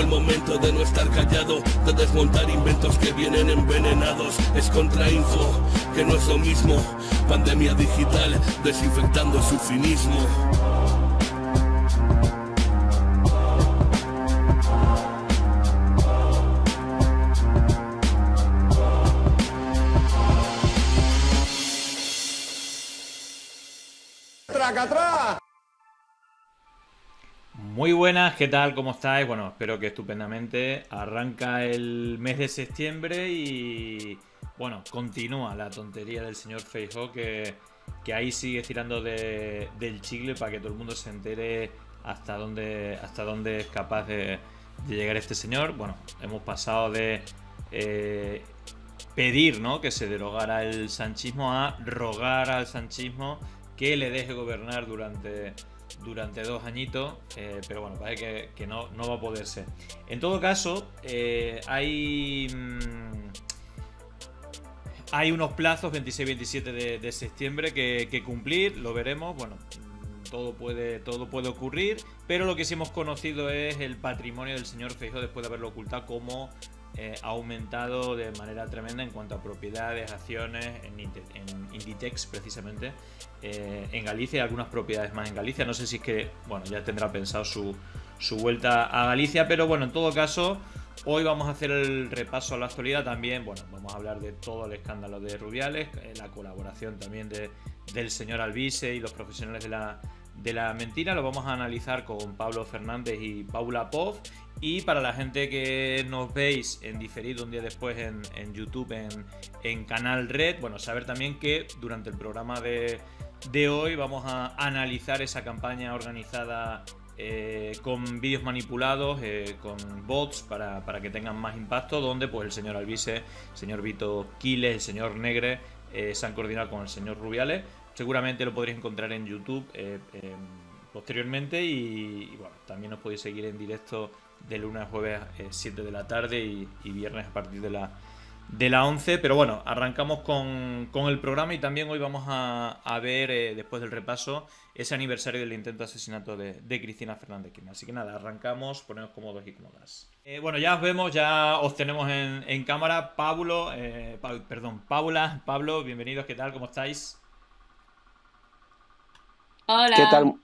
el momento de no estar callado, de desmontar inventos que vienen envenenados. Es contrainfo, que no es lo mismo. Pandemia digital, desinfectando su finismo. Muy buenas, ¿qué tal? ¿Cómo estáis? Bueno, espero que estupendamente. Arranca el mes de septiembre y, bueno, continúa la tontería del señor Facebook que, que ahí sigue tirando del chicle para que todo el mundo se entere hasta dónde, hasta dónde es capaz de, llegar este señor. Bueno, hemos pasado de eh, pedir ¿no? que se derogara el sanchismo a rogar al sanchismo que le deje gobernar durante durante dos añitos, eh, pero bueno, parece que, no, va a poder ser. En todo caso, eh, hay, mm, hay unos plazos, 26-27 de, septiembre, que, cumplir, lo veremos, bueno, todo puede, todo puede ocurrir, pero lo que sí hemos conocido es el patrimonio del señor Feijo después de haberlo ocultado como eh, ha aumentado de manera tremenda en cuanto a propiedades, acciones, en, Inditex precisamente, eh, en Galicia y algunas propiedades más en Galicia. No sé si es que, bueno, ya tendrá pensado su, su vuelta a Galicia, pero bueno, en todo caso, hoy vamos a hacer el repaso a la actualidad también. Bueno, vamos a hablar de todo el escándalo de Rubiales, eh, la colaboración también de, del señor Albise y los profesionales de la de la mentira lo vamos a analizar con Pablo Fernández y Paula Pov y para la gente que nos veis en diferido un día después en, YouTube, en, Canal Red, bueno, saber también que durante el programa de, hoy vamos a analizar esa campaña organizada eh, con vídeos manipulados, eh, con bots para, que tengan más impacto, donde pues el señor Albise, el señor Vito Quiles, el señor Negre eh, se han coordinado con el señor Rubiales. Seguramente lo podréis encontrar en YouTube posteriormente y, bueno, también os podéis seguir en directo de lunes a jueves 7 eh, de la tarde y, viernes a partir de la, de la 11. Pero bueno, arrancamos con, el programa y también hoy vamos a, ver, eh, después del repaso, ese aniversario del intento de asesinato de, Cristina Fernández Kirchner. Así que nada, arrancamos, ponemos cómodos y cómodas. Eh, bueno, ya os vemos, ya os tenemos en, cámara. Pablo, perdón, Paula, Pablo, bienvenidos, ¿qué tal? ¿Cómo estáis? Hola. ¿Qué tal?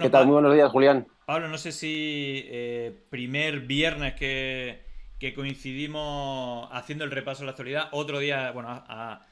¿Qué tal? Muy buenos días, Julián. Pablo, no sé si eh, primer viernes que, coincidimos haciendo el repaso de la actualidad, otro día, bueno, ha,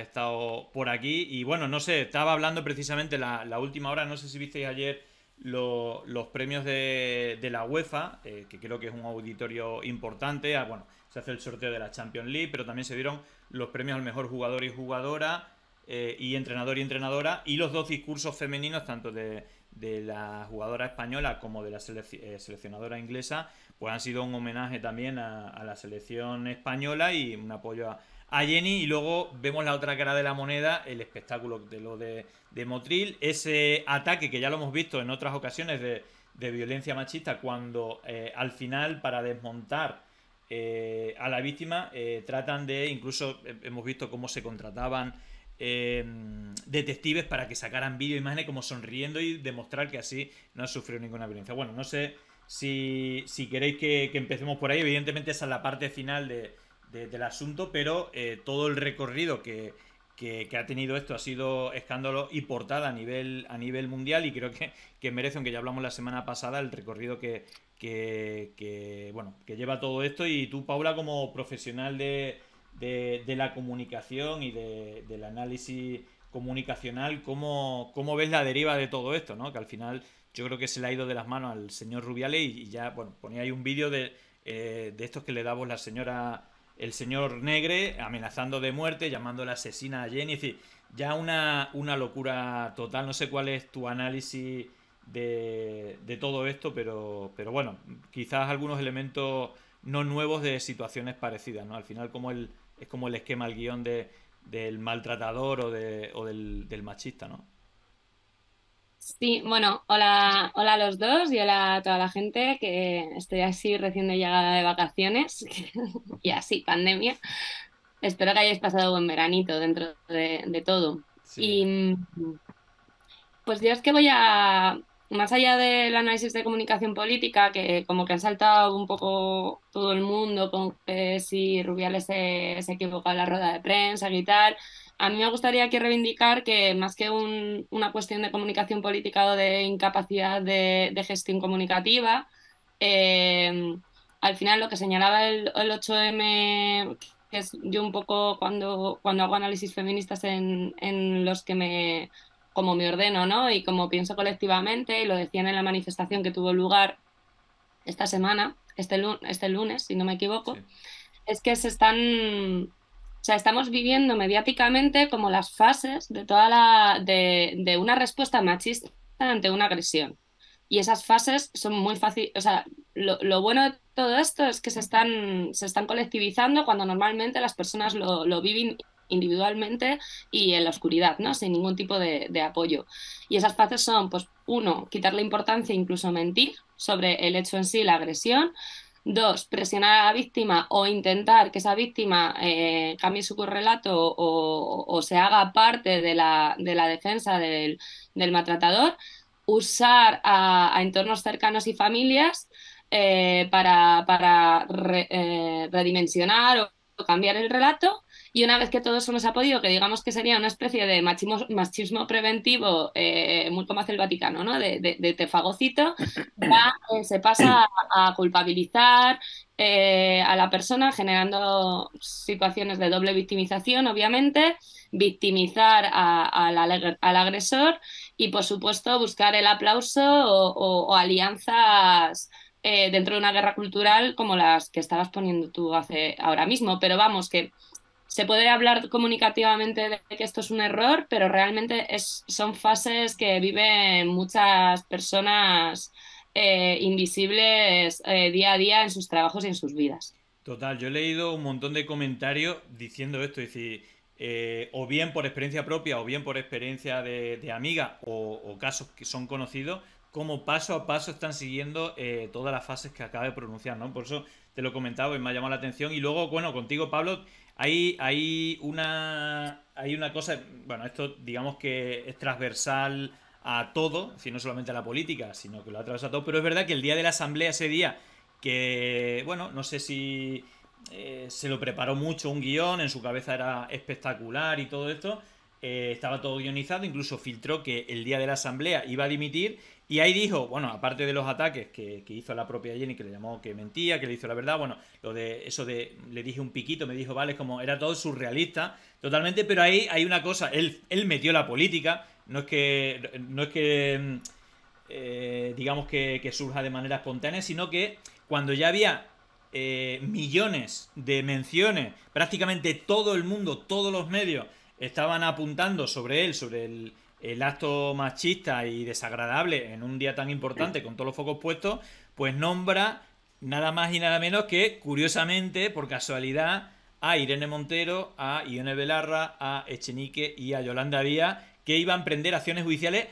estado por aquí y bueno, no sé, estaba hablando precisamente la, última hora, no sé si visteis ayer los premios de, la UEFA, eh, que creo que es un auditorio importante, ah, bueno, se hace el sorteo de la Champions League, pero también se dieron los premios al mejor jugador y jugadora. Eh, y entrenador y entrenadora, y los dos discursos femeninos, tanto de, de la jugadora española como de la eh, seleccionadora inglesa, pues han sido un homenaje también a, la selección española y un apoyo a, Jenny. Y luego vemos la otra cara de la moneda, el espectáculo de lo de, de Motril, ese ataque que ya lo hemos visto en otras ocasiones de, violencia machista, cuando eh, al final para desmontar eh, a la víctima tratan de, incluso hemos visto cómo se contrataban Em, detectives para que sacaran vídeo imágenes como sonriendo y demostrar que así no sufrió ninguna violencia. Bueno, no sé si, si queréis que, empecemos por ahí. Evidentemente esa es la parte final del asunto, pero eh, todo el recorrido que, que, ha tenido esto ha sido escándalo y portada a nivel, a nivel mundial y creo que, que merece, aunque ya hablamos la semana pasada, el recorrido que, que, bueno, que lleva todo esto. Y tú, Paula, como profesional de, de, la comunicación y de, del análisis comunicacional, ¿cómo, ¿cómo ves la deriva de todo esto? ¿no? Que al final yo creo que se le ha ido de las manos al señor Rubiales y, ya, bueno, ponía ahí un vídeo de, eh, estos que le damos la señora, el señor Negre, amenazando de muerte, la asesina a Jenny, es decir, ya una, una locura total, no sé cuál es tu análisis de, de todo esto, pero, pero bueno, quizás algunos elementos no nuevos de situaciones parecidas, ¿no? Al final, como el es como el esquema, el guión del maltratador o, del, machista, ¿no? Sí, bueno, hola, hola a los dos y hola a toda la gente que estoy así recién de llegada de vacaciones y así, pandemia. Espero que hayáis pasado buen veranito dentro de, todo. Y pues yo es que voy a más allá del análisis de comunicación política, que como que han saltado un poco todo el mundo con si Rubiales se, se equivocó en la rueda de prensa y tal, a mí me gustaría aquí reivindicar que más que una cuestión de comunicación política o de incapacidad de, gestión comunicativa, eh, al final lo que señalaba el, 8M, que es yo un poco cuando, cuando hago análisis feministas en los que me como me ordeno, ¿no? Y como pienso colectivamente, y lo decían en la manifestación que tuvo lugar esta semana, este, este lunes, si no me equivoco, es que se están, o sea, estamos viviendo mediáticamente como las fases de toda la, de, una respuesta machista ante una agresión. Y esas fases son muy fáciles, o sea, lo, bueno de todo esto es que se están, se están colectivizando cuando normalmente las personas lo, lo viven individualmente y en la oscuridad, ¿no? sin ningún tipo de, apoyo. Y esas fases son, pues, uno, la importancia, incluso mentir sobre el hecho en sí, la agresión. Dos, presionar a la víctima o intentar que esa víctima eh, cambie su correlato o, se haga parte de la, defensa del, maltratador. Usar a, entornos cercanos y familias eh, para, eh, redimensionar o cambiar el relato y una vez que todo eso nos ha podido, que digamos que sería una especie de machismo, machismo preventivo, eh, muy como hace el Vaticano, ¿no? De, de, tefagocito, ya eh, se pasa a, culpabilizar eh, a la persona generando situaciones de doble victimización, obviamente, victimizar a, al agresor y, por supuesto, buscar el aplauso o, alianzas dentro de una guerra cultural como las que estabas poniendo tú hace ahora mismo. Pero vamos, que se puede hablar comunicativamente de que esto es un error, pero realmente es, son fases que viven muchas personas eh, invisibles eh, día a día en sus trabajos y en sus vidas. Total, yo he leído un montón de comentarios diciendo esto, es decir, eh, o bien por experiencia propia o bien por experiencia de, amiga o, casos que son conocidos, como paso a paso están siguiendo todas las fases que acabo de pronunciar, ¿no? Por eso te lo comentaba y me ha llamado la atención. Y luego, bueno, contigo, Pablo, hay, hay, una, hay una cosa, bueno, esto digamos que es transversal a todo, sino no solamente a la política, sino que lo atraviesa todo, pero es verdad que el día de la asamblea, ese día, que, bueno, no sé si eh, se lo preparó mucho un guión, en su cabeza era espectacular y todo esto, eh, estaba todo guionizado, incluso filtró que el día de la asamblea iba a dimitir y ahí dijo, bueno, aparte de los ataques que, hizo la propia Jenny, que le llamó que mentía, que le hizo la verdad, bueno, lo de eso de le dije un piquito, me dijo, vale, es como era todo surrealista, totalmente, pero ahí hay una cosa, él, él metió la política, no es que, no es que eh, digamos que, que, surja de manera espontánea, sino que cuando ya había eh, millones de menciones, prácticamente todo el mundo, todos los medios estaban apuntando sobre él, sobre el el acto machista y desagradable en un día tan importante con todos los focos puestos, pues nombra nada más y nada menos que, curiosamente, por casualidad, a Irene Montero, a Ione Belarra, a Echenique y a Yolanda Díaz, que iban a emprender acciones judiciales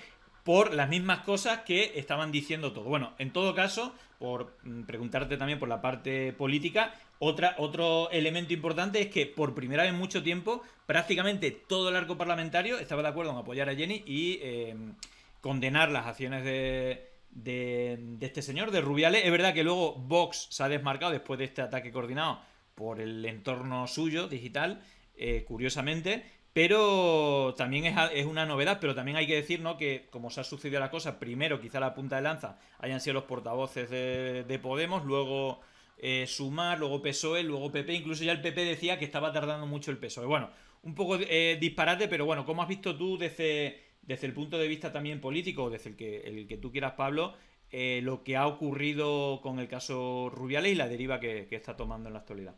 por las mismas cosas que estaban diciendo todo Bueno, en todo caso, por mm, preguntarte también por la parte política, otro elemento importante es que por primera vez en mucho tiempo, prácticamente todo el arco parlamentario estaba de acuerdo en apoyar a Jenny y em, condenar las acciones de, de, este señor, de Rubiales. Es verdad que luego Vox se ha desmarcado después de este ataque coordinado por el entorno suyo digital, eh, curiosamente, pero también es, una novedad, pero también hay que decir que, como se ha sucedido la cosa, primero quizá la punta de lanza hayan sido los portavoces de, Podemos, luego eh, Sumar, luego PSOE, luego PP, incluso ya el PP decía que estaba tardando mucho el PSOE. Bueno, un poco eh, disparate, pero bueno, ¿cómo has visto tú desde, desde el punto de vista también político, desde el que, el que tú quieras, Pablo, eh, lo que ha ocurrido con el caso Rubiales y la deriva que está tomando en la actualidad?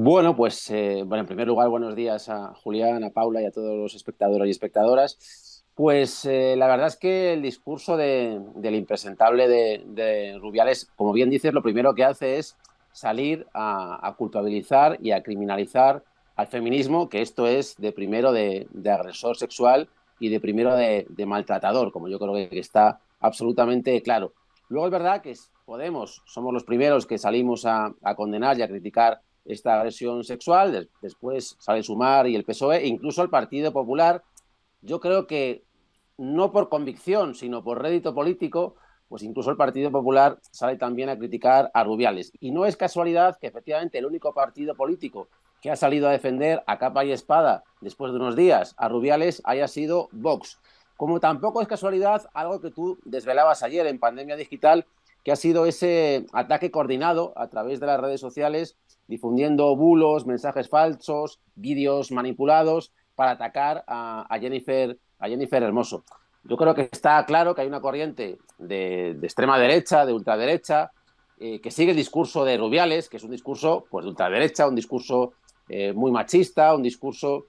Bueno, pues eh, bueno, en primer lugar, buenos días a Julián, a Paula y a todos los espectadores y espectadoras. Pues eh, la verdad es que el discurso del impresentable de, Rubiales, como bien dices, lo primero que hace es salir a, culpabilizar y a criminalizar al feminismo, que esto es de primero de, agresor sexual y de primero de, maltratador, como yo creo que está absolutamente claro. Luego es verdad que Podemos somos los primeros que salimos a condenar y a criticar esta agresión sexual, después sale Sumar y el PSOE, e incluso el Partido Popular, yo creo que no por convicción, sino por rédito político, pues incluso el Partido Popular sale también a criticar a Rubiales. Y no es casualidad que efectivamente el único partido político que ha salido a defender a capa y espada después de unos días a Rubiales haya sido Vox. Como tampoco es casualidad algo que tú desvelabas ayer en Pandemia Digital, que ha sido ese ataque coordinado a través de las redes sociales difundiendo bulos, mensajes falsos, vídeos manipulados para atacar a, Jennifer, a Jennifer Hermoso. Yo creo que está claro que hay una corriente de, extrema derecha, de ultraderecha, eh, que sigue el discurso de Rubiales, que es un discurso pues, de ultraderecha, un discurso eh, muy machista, un discurso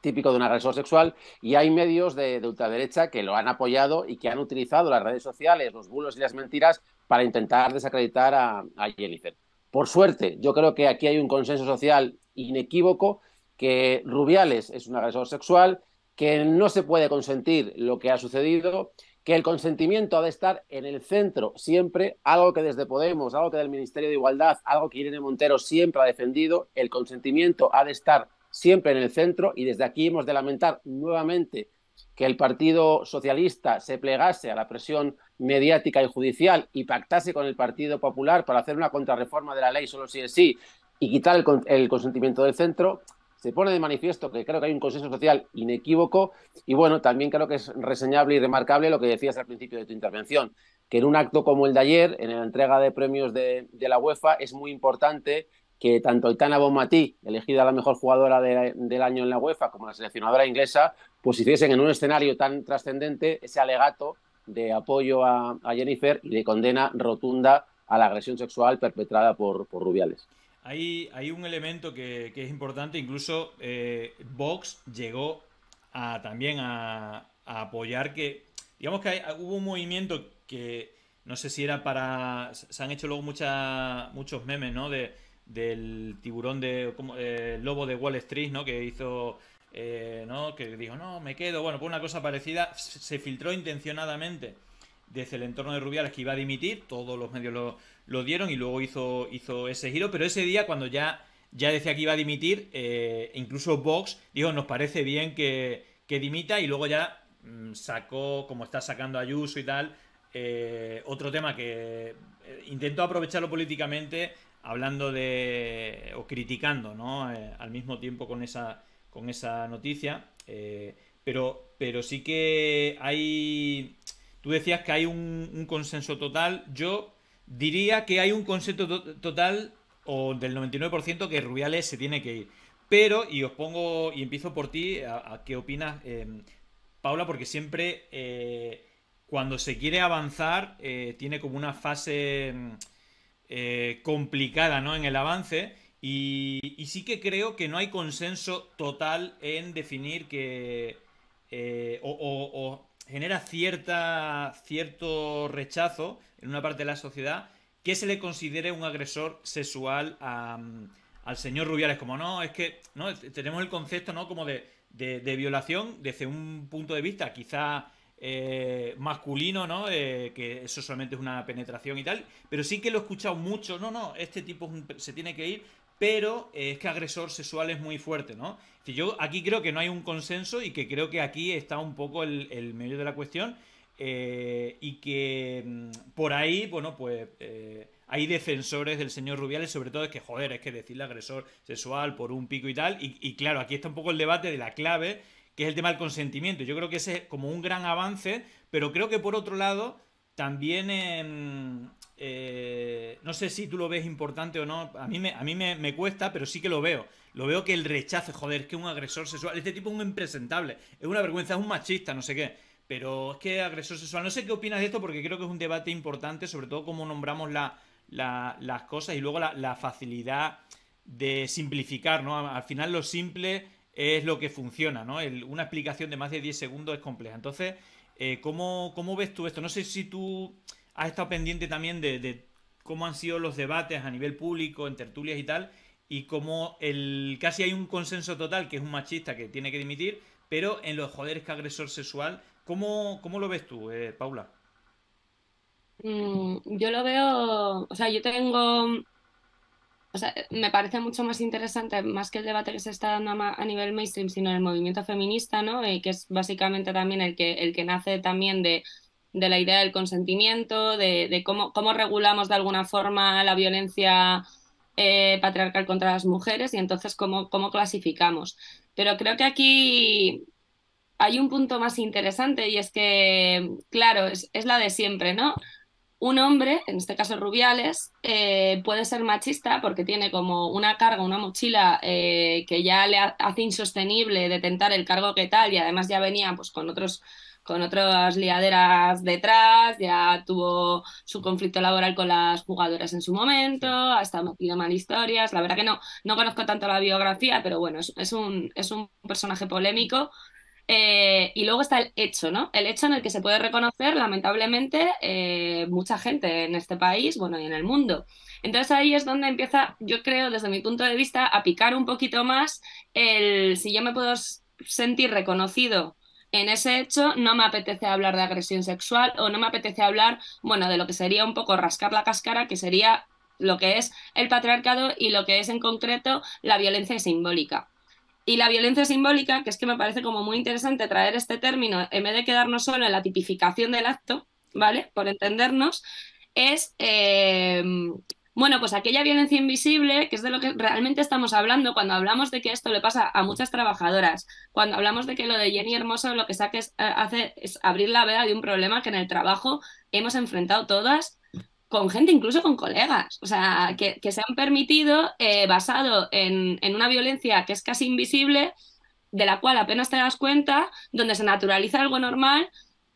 típico de un agresor sexual, y hay medios de, ultraderecha que lo han apoyado y que han utilizado las redes sociales, los bulos y las mentiras para intentar desacreditar a Jennifer. Por suerte, yo creo que aquí hay un consenso social inequívoco que Rubiales es un agresor sexual, que no se puede consentir lo que ha sucedido, que el consentimiento ha de estar en el centro siempre, algo que desde Podemos, algo que del Ministerio de Igualdad, algo que Irene Montero siempre ha defendido, el consentimiento ha de estar siempre en el centro y desde aquí hemos de lamentar nuevamente que el Partido Socialista se plegase a la presión mediática y judicial y pactase con el Partido Popular para hacer una contrarreforma de la ley solo si es sí y quitar el, consentimiento del centro, se pone de manifiesto que creo que hay un consenso social inequívoco y bueno, también creo que es reseñable y remarcable lo que decías al principio de tu intervención, que en un acto como el de ayer, en la entrega de premios de, la UEFA, es muy importante que tanto Itana Bonmatí, elegida la mejor jugadora del año en la UEFA, como la seleccionadora inglesa, pues hiciesen en un escenario tan trascendente ese alegato de apoyo a, Jennifer y de condena rotunda a la agresión sexual perpetrada por, por Rubiales. Hay, hay, un elemento que, que es importante, incluso eh, Vox llegó a, también a, a, apoyar que, digamos que hubo un movimiento que no sé si era para, se han hecho luego mucha, muchos memes, ¿no? De, del tiburón de, como, eh, lobo de Wall Street, ¿no? Que hizo eh, ¿no? que dijo, no, me quedo. Bueno, pues una cosa parecida se filtró intencionadamente desde el entorno de Rubiales que iba a dimitir, todos los medios lo, dieron y luego hizo, hizo ese giro, pero ese día cuando ya, ya decía que iba a dimitir, eh, e incluso Vox dijo, nos parece bien que, que dimita y luego ya mm, sacó, como está sacando Ayuso y tal, eh, otro tema que intentó aprovecharlo políticamente hablando de o criticando, ¿no? al mismo tiempo con esa con esa noticia. Eh, pero, pero sí que hay. Tú decías que hay un, consenso total. Yo diría que hay un consenso total o del 99% que Rubiales se tiene que ir. Pero, y os pongo, y empiezo por ti, a, qué opinas, em, Paula, porque siempre eh, cuando se quiere avanzar eh, tiene como una fase em, complicada ¿no? en el avance y, sí que creo que no hay consenso total en definir que. Eh, o, genera cierta, cierto rechazo en una parte de la sociedad que se le considere un agresor sexual al señor Rubiales. Como no, es que no tenemos el concepto ¿no? como de, de, violación desde un punto de vista quizá eh, masculino, ¿no? Eh, que eso solamente es una penetración y tal. Pero sí que lo he escuchado mucho. No, no, este tipo se tiene que ir pero eh, es que agresor sexual es muy fuerte, ¿no? yo aquí creo que no hay un consenso y que creo que aquí está un poco el, medio de la cuestión eh, y que mm, por ahí, bueno, pues eh, hay defensores del señor Rubiales, sobre todo es que, joder, es que decirle agresor sexual por un pico y tal, y, y claro, aquí está un poco el debate de la clave, que es el tema del consentimiento. Yo creo que ese es como un gran avance, pero creo que por otro lado también, eh, no sé si tú lo ves importante o no, a mí, me, a mí me, cuesta, pero sí que lo veo. Lo veo que el rechace, joder, es que un agresor sexual, este tipo es un impresentable, es una vergüenza, es un machista, no sé qué. Pero es que agresor sexual, no sé qué opinas de esto porque creo que es un debate importante, sobre todo cómo nombramos las cosas y luego la, facilidad de simplificar, ¿no? Al final lo simple es lo que funciona, ¿no? una explicación de más de 10 segundos es compleja. Entonces, eh, ¿cómo, ves tú esto? No sé si tú has estado pendiente también de, cómo han sido los debates a nivel público, en tertulias y tal, y cómo el, casi hay un consenso total que es un machista que tiene que dimitir, pero en los joderes que agresor sexual, ¿cómo, cómo lo ves tú, eh, Paula? Mm, yo lo veo, o sea, yo tengo me parece mucho más interesante, más que el debate que se está dando a, nivel mainstream, sino el movimiento feminista, ¿no? Eh, que es básicamente también el que, el que nace también de, la idea del consentimiento, de, cómo, regulamos de alguna forma la violencia eh, patriarcal contra las mujeres y entonces cómo, clasificamos. Pero creo que aquí hay un punto más interesante y es que, claro, es, es la de siempre, ¿no? un hombre, en este caso Rubiales, eh, puede ser machista porque tiene como una carga, una mochila eh, que ya le hace insostenible detentar el cargo que tal y además ya venía pues con otros con otras liaderas detrás, ya tuvo su conflicto laboral con las jugadoras en su momento, ha estado metido mal historias, la verdad que no, no conozco tanto la biografía, pero bueno, es un, es un personaje polémico eh, y luego está el hecho, ¿no? El hecho en el que se puede reconocer, lamentablemente, eh, mucha gente en este país, bueno, y en el mundo. Entonces ahí es donde empieza, yo creo, desde mi punto de vista, a picar un poquito más el si yo me puedo sentir reconocido en ese hecho no me apetece hablar de agresión sexual o no me apetece hablar, bueno, de lo que sería un poco rascar la cáscara, que sería lo que es el patriarcado y lo que es en concreto la violencia simbólica. Y la violencia simbólica, que es que me parece como muy interesante traer este término, en vez de quedarnos solo en la tipificación del acto, ¿vale? Por entendernos, es, eh, bueno, pues aquella violencia invisible, que es de lo que realmente estamos hablando cuando hablamos de que esto le pasa a muchas trabajadoras, cuando hablamos de que lo de Jenny Hermoso lo que saque es, eh, hace es abrir la veda de un problema que en el trabajo hemos enfrentado todas con gente, incluso con colegas, o sea, que, se han permitido eh, basado en, una violencia que es casi invisible, de la cual apenas te das cuenta, donde se naturaliza algo normal,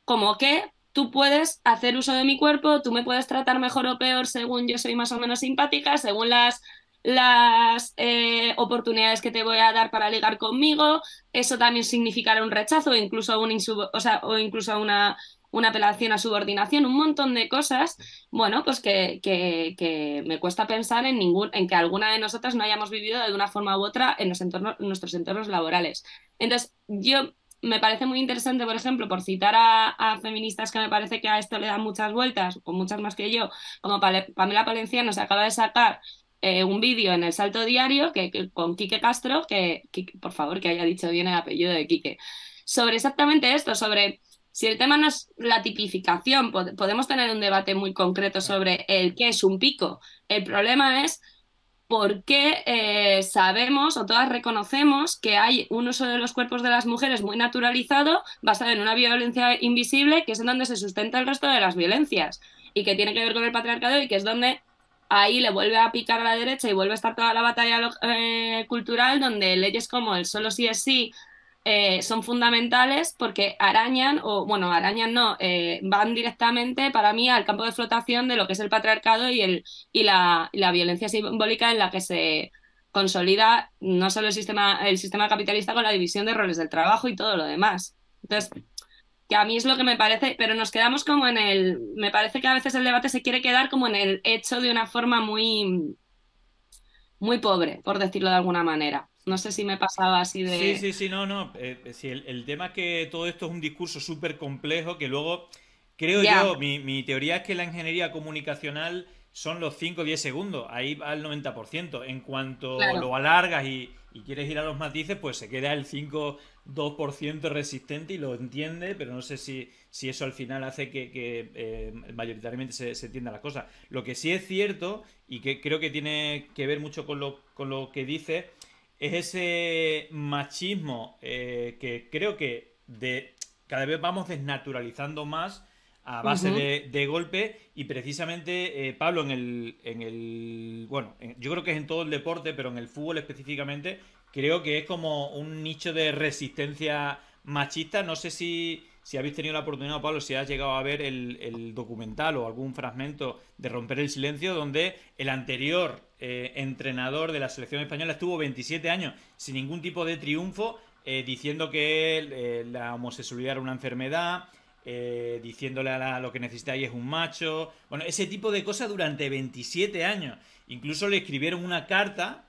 como que tú puedes hacer uso de mi cuerpo, tú me puedes tratar mejor o peor según yo soy más o menos simpática, según las las eh, oportunidades que te voy a dar para ligar conmigo, eso también significará un rechazo, incluso un o sea, o incluso una una apelación a subordinación, un montón de cosas, bueno, pues que, que, me cuesta pensar en, ningún, en que alguna de nosotras no hayamos vivido de una forma u otra en, nuestros entornos laborales. Entonces, yo me parece muy interesante, por ejemplo, por citar a, feministas que me parece que a esto le dan muchas vueltas, o muchas más que yo, como Pamela Palenciano se acaba de sacar eh, un vídeo en el Salto Diario que, con Quique Castro, que, que, por favor que haya dicho bien el apellido de Quique, sobre exactamente esto, sobre si el tema no es la tipificación, podemos tener un debate muy concreto sobre el qué es un pico. El problema es por qué eh, sabemos o todas reconocemos que hay un uso de los cuerpos de las mujeres muy naturalizado, basado en una violencia invisible, que es en donde se sustenta el resto de las violencias y que tiene que ver con el patriarcado y que es donde ahí le vuelve a picar a la derecha y vuelve a estar toda la batalla eh, cultural donde leyes como el solo sí es sí, eh, son fundamentales porque arañan, o bueno, arañan no, eh, van directamente para mí al campo de flotación de lo que es el patriarcado y, el, y, la, la violencia simbólica en la que se consolida no solo el sistema, el sistema capitalista con la división de roles del trabajo y todo lo demás. Entonces, que a mí es lo que me parece, pero nos quedamos como en el, me parece que a veces el debate se quiere quedar como en el hecho de una forma muy, muy pobre, por decirlo de alguna manera. No sé si me pasaba así de... Sí, sí, sí, no, no. Eh, el, tema es que todo esto es un discurso súper complejo que luego, creo yo, mi, teoría es que la ingeniería comunicacional son los 5 o 10 segundos, ahí va el 90%. En cuanto lo alargas y, y, quieres ir a los matices, pues se queda el 5, 2% resistente y lo entiende, pero no sé si si eso al final hace que, eh, mayoritariamente se, entienda las cosas. Lo que sí es cierto, y que creo que tiene que ver mucho con lo, con lo que dice, es ese machismo eh, que creo que de, cada vez vamos desnaturalizando más a base de, de, golpe y precisamente eh, Pablo en el, en el bueno yo creo que es en todo el deporte pero en el fútbol específicamente creo que es como un nicho de resistencia machista no sé si si habéis tenido la oportunidad, Pablo, si has llegado a ver el, documental o algún fragmento de Romper el Silencio, donde el anterior eh, entrenador de la selección española estuvo 27 años sin ningún tipo de triunfo, eh, diciendo que eh, la homosexualidad era una enfermedad, diciéndole a lo que necesitáis es un macho, bueno, ese tipo de cosas durante 27 años. Incluso le escribieron una carta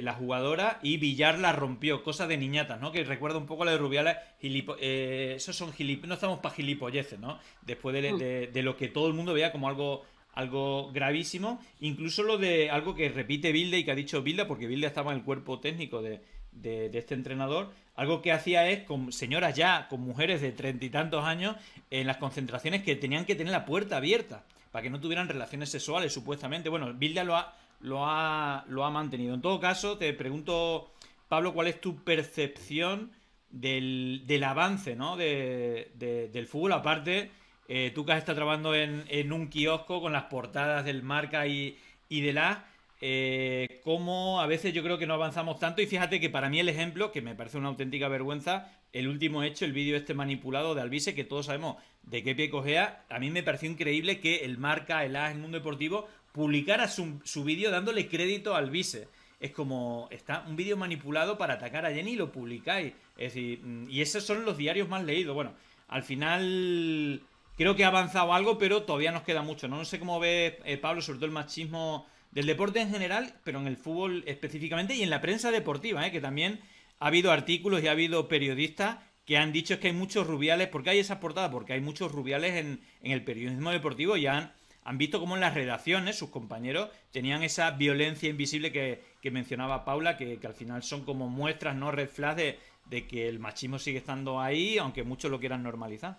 la jugadora y Villar la rompió, cosa de niñatas, ¿no? Que recuerda un poco a la de Rubiales. Gilipo, eh, esos son gilipo no estamos para gilipolleces, ¿no? Después mm. de, lo que todo el mundo veía como algo, algo gravísimo, incluso lo de algo que repite Bilde y que ha dicho Bilda, porque Bilda estaba en el cuerpo técnico de, de, este entrenador, algo que hacía es con señoras ya, con mujeres de treinta y tantos años, en las concentraciones que tenían que tener la puerta abierta para que no tuvieran relaciones sexuales, supuestamente. Bueno, Bilda lo ha, lo ha, lo ha mantenido. En todo caso, te pregunto, Pablo, ¿cuál es tu percepción del, avance ¿no? del fútbol? Aparte, eh, tú que has estado trabajando en, en, un kiosco con las portadas del Marca y, y de eh, cómo a veces yo creo que no avanzamos tanto y fíjate que para mí el ejemplo, que me parece una auténtica vergüenza, el último hecho, el vídeo este manipulado de Albice, que todos sabemos de qué pie cogea, a mí me pareció increíble que el marca, el AS, el mundo deportivo publicar su, su vídeo dándole crédito al vice. Es como, está un vídeo manipulado para atacar a Jenny y lo publicáis. Es mm, y esos son los diarios más leídos. Bueno, al final creo que ha avanzado algo, pero todavía nos queda mucho. No, no sé cómo ve eh, Pablo, sobre todo el machismo del deporte en general, pero en el fútbol específicamente y en la prensa deportiva, ¿eh? que también ha habido artículos y ha habido periodistas que han dicho que hay muchos rubiales, porque hay esas portadas? porque hay muchos rubiales en, en el periodismo deportivo y han han visto cómo en las redacciones sus compañeros tenían esa violencia invisible que, mencionaba Paula, que, al final son como muestras, no red de, de, que el machismo sigue estando ahí, aunque muchos lo quieran normalizar.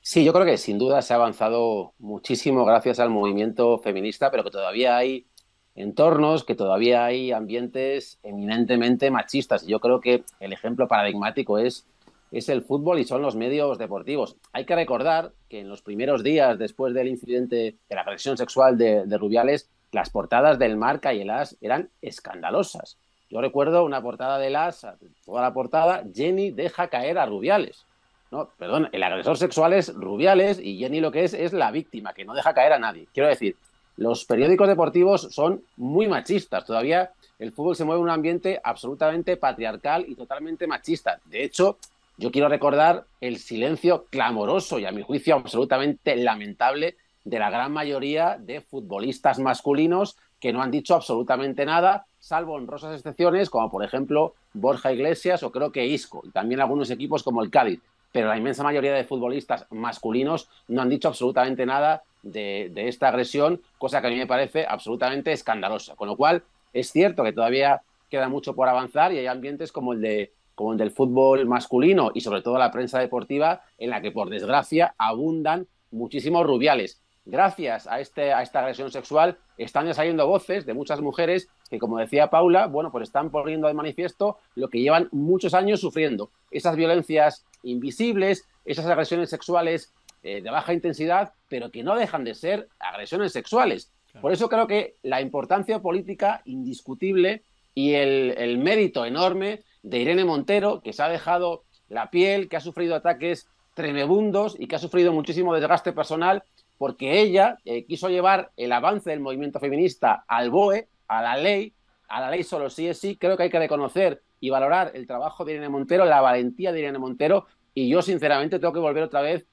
Sí, yo creo que sin duda se ha avanzado muchísimo gracias al movimiento feminista, pero que todavía hay entornos, que todavía hay ambientes eminentemente machistas. Y yo creo que el ejemplo paradigmático es es el fútbol y son los medios deportivos. Hay que recordar que en los primeros días después del incidente de la agresión sexual de, Rubiales, las portadas del Marca y el As eran escandalosas. Yo recuerdo una portada del As, toda la portada, Jenny deja caer a Rubiales. No, perdón, el agresor sexual es Rubiales y Jenny lo que es es la víctima, que no deja caer a nadie. Quiero decir, los periódicos deportivos son muy machistas. Todavía el fútbol se mueve en un ambiente absolutamente patriarcal y totalmente machista. De hecho, yo quiero recordar el silencio clamoroso y a mi juicio absolutamente lamentable de la gran mayoría de futbolistas masculinos que no han dicho absolutamente nada, salvo honrosas excepciones como por ejemplo Borja Iglesias o creo que Isco, y también algunos equipos como el Cádiz. Pero la inmensa mayoría de futbolistas masculinos no han dicho absolutamente nada de, de esta agresión, cosa que a mí me parece absolutamente escandalosa. Con lo cual, es cierto que todavía queda mucho por avanzar y hay ambientes como el de como el del fútbol masculino y sobre todo la prensa deportiva, en la que por desgracia abundan muchísimos rubiales. Gracias a, este, a esta agresión sexual están saliendo voces de muchas mujeres que, como decía Paula, bueno, pues están poniendo de manifiesto lo que llevan muchos años sufriendo. Esas violencias invisibles, esas agresiones sexuales eh, de baja intensidad, pero que no dejan de ser agresiones sexuales. Por eso creo que la importancia política indiscutible y el mérito enorme de Irene Montero, que se ha dejado la piel, que ha sufrido ataques tremebundos y que ha sufrido muchísimo desgaste personal porque ella eh, quiso llevar el avance del movimiento feminista al BOE, a la ley, a la ley solo sí es sí. Creo que hay que reconocer y valorar el trabajo de Irene Montero, la valentía de Irene Montero y yo sinceramente tengo que volver otra vez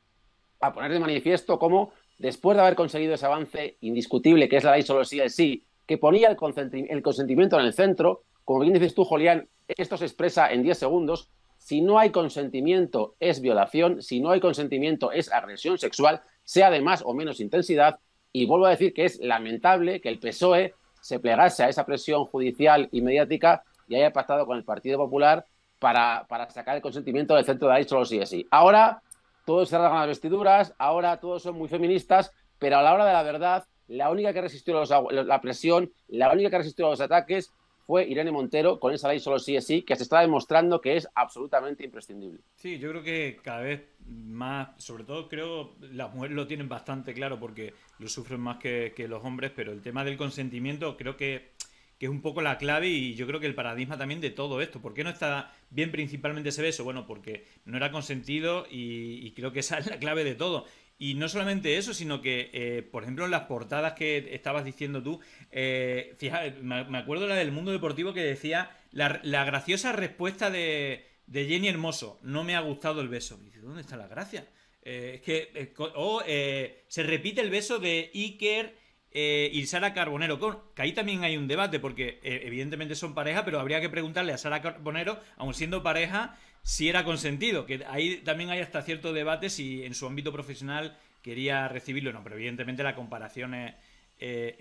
a poner de manifiesto cómo después de haber conseguido ese avance indiscutible que es la ley solo sí es sí, que ponía el, consentimiento en el centro, como bien dices tú, Julián, esto se expresa en 10 segundos. Si no hay consentimiento es violación, si no hay consentimiento es agresión sexual, sea de más o menos intensidad. Y vuelvo a decir que es lamentable que el PSOE se plegase a esa presión judicial y mediática y haya pactado con el Partido Popular para, sacar el consentimiento del centro de la solo sí Ahora todos se rasgan las vestiduras, ahora todos son muy feministas, pero a la hora de la verdad, la única que resistió la presión, la única que resistió los ataques fue Irene Montero con esa ley solo sí es sí, que se está demostrando que es absolutamente imprescindible. Sí, yo creo que cada vez más, sobre todo creo, las mujeres lo tienen bastante claro porque lo sufren más que, los hombres, pero el tema del consentimiento creo que, es un poco la clave y yo creo que el paradigma también de todo esto. ¿Por qué no está bien principalmente ese beso? Bueno, porque no era consentido y creo que esa es la clave de todo. Y no solamente eso, sino que, eh, por ejemplo, en las portadas que estabas diciendo tú, eh, me acuerdo la del mundo deportivo que decía la, graciosa respuesta de, de, Jenny Hermoso, no me ha gustado el beso. dice, ¿dónde está la gracia? Eh, es que, eh, o se repite el beso de Iker y Sara Carbonero, que ahí también hay un debate, porque evidentemente son pareja, pero habría que preguntarle a Sara Carbonero, aun siendo pareja, si era consentido, que ahí también hay hasta cierto debate si en su ámbito profesional quería recibirlo o no, pero evidentemente la comparación es, eh,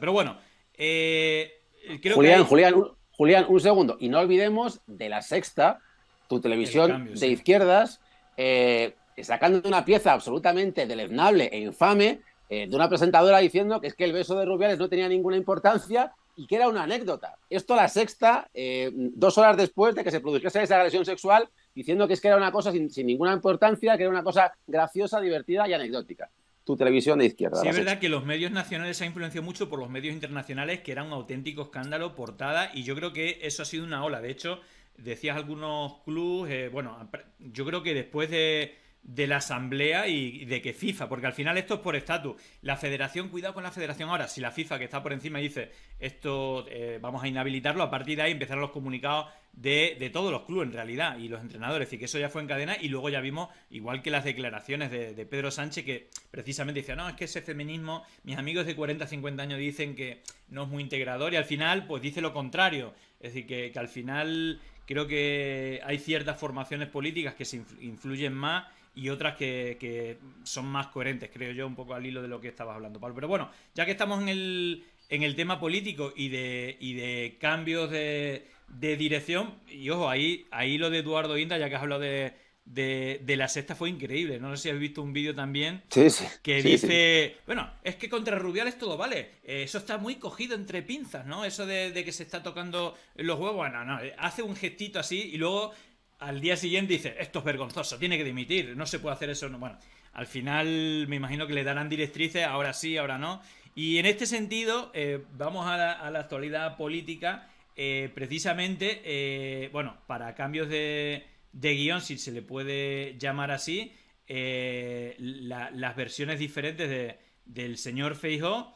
Pero bueno, eh, Julián, Julián, un, segundo, y no olvidemos de la sexta, tu televisión de izquierdas, eh, sacando una pieza absolutamente deleznable e infame eh, de una presentadora diciendo que es que el beso de Rubiales no tenía ninguna importancia y que era una anécdota. Esto la sexta, eh, dos horas después de que se produjese esa agresión sexual, diciendo que es que era una cosa sin, ninguna importancia, que era una cosa graciosa, divertida y anecdótica tu televisión de izquierda. Sí, es verdad que los medios nacionales se han influenciado mucho por los medios internacionales, que era un auténtico escándalo, portada, y yo creo que eso ha sido una ola. De hecho, decías algunos clubes, eh, bueno, yo creo que después de, de la asamblea y, de que FIFA, porque al final esto es por estatus. La federación, cuidado con la federación ahora, si la FIFA que está por encima dice esto eh, vamos a inhabilitarlo, a partir de ahí empezarán los comunicados de, todos los clubes en realidad y los entrenadores, y que eso ya fue en cadena y luego ya vimos, igual que las declaraciones de, Pedro Sánchez, que precisamente dice, no, es que ese feminismo, mis amigos de 40, 50 años dicen que no es muy integrador y al final pues dice lo contrario, es decir, que, que al final creo que hay ciertas formaciones políticas que se influyen más y otras que, que, son más coherentes, creo yo, un poco al hilo de lo que estabas hablando, Pablo. Pero bueno, ya que estamos en el, en el tema político y de, y de cambios de, de dirección, y ojo, ahí, ahí lo de Eduardo Inda, ya que has hablado de, de, la sexta fue increíble. No sé si has visto un vídeo también sí, sí, que dice, bueno, es que contra Rubiales todo vale. Eh, eso está muy cogido entre pinzas, ¿no? Eso de, de que se está tocando los huevos, no, no. Hace un gestito así y luego al día siguiente dice, esto es vergonzoso, tiene que dimitir, no se puede hacer eso. Bueno, al final me imagino que le darán directrices, ahora sí, ahora no. Y en este sentido, eh, vamos a la, actualidad política, eh, precisamente, eh, bueno, para cambios de, guión, si se le puede llamar así, las versiones diferentes del señor Feijó,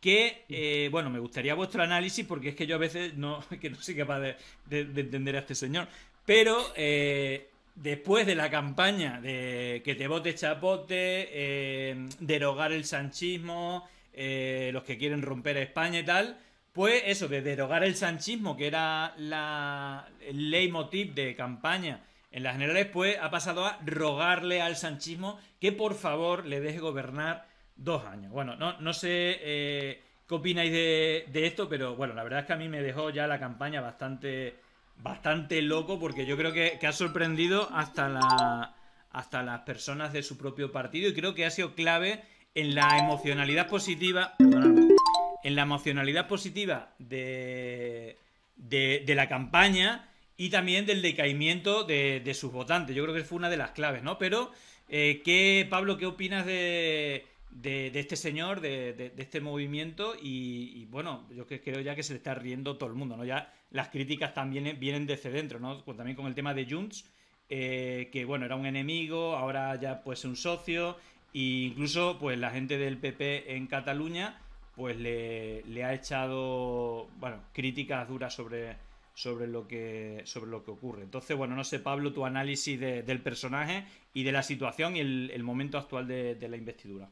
que, bueno, me gustaría vuestro análisis porque es que yo a veces no, que no soy capaz de entender a este señor. Pero eh, después de la campaña de que te vote chapote, eh, derogar el sanchismo, eh, los que quieren romper España y tal, pues eso, de derogar el sanchismo, que era la, el leitmotiv de campaña en las generales, pues ha pasado a rogarle al sanchismo que por favor le deje gobernar dos años. Bueno, no, sé qué opináis de, de, esto, pero bueno, la verdad es que a mí me dejó ya la campaña bastante bastante loco porque yo creo que, ha sorprendido hasta, la, hasta las personas de su propio partido y creo que ha sido clave en la emocionalidad positiva, en la emocionalidad positiva de, de, la campaña y también del decaimiento de, sus votantes. Yo creo que fue una de las claves, ¿no? Pero, eh, ¿qué, Pablo, qué opinas de, de, este señor, de, este movimiento y, bueno, yo creo ya que se le está riendo todo el mundo, ¿no? Ya las críticas también vienen desde dentro, ¿no? Pues también con el tema de Junts, eh, que bueno, era un enemigo, ahora ya pues un socio, e incluso pues la gente del PP en Cataluña pues le, ha echado, bueno, críticas duras sobre, sobre, lo que, sobre lo que ocurre. Entonces, bueno, no sé, Pablo, tu análisis del personaje y de la situación y el, momento actual de, la investidura.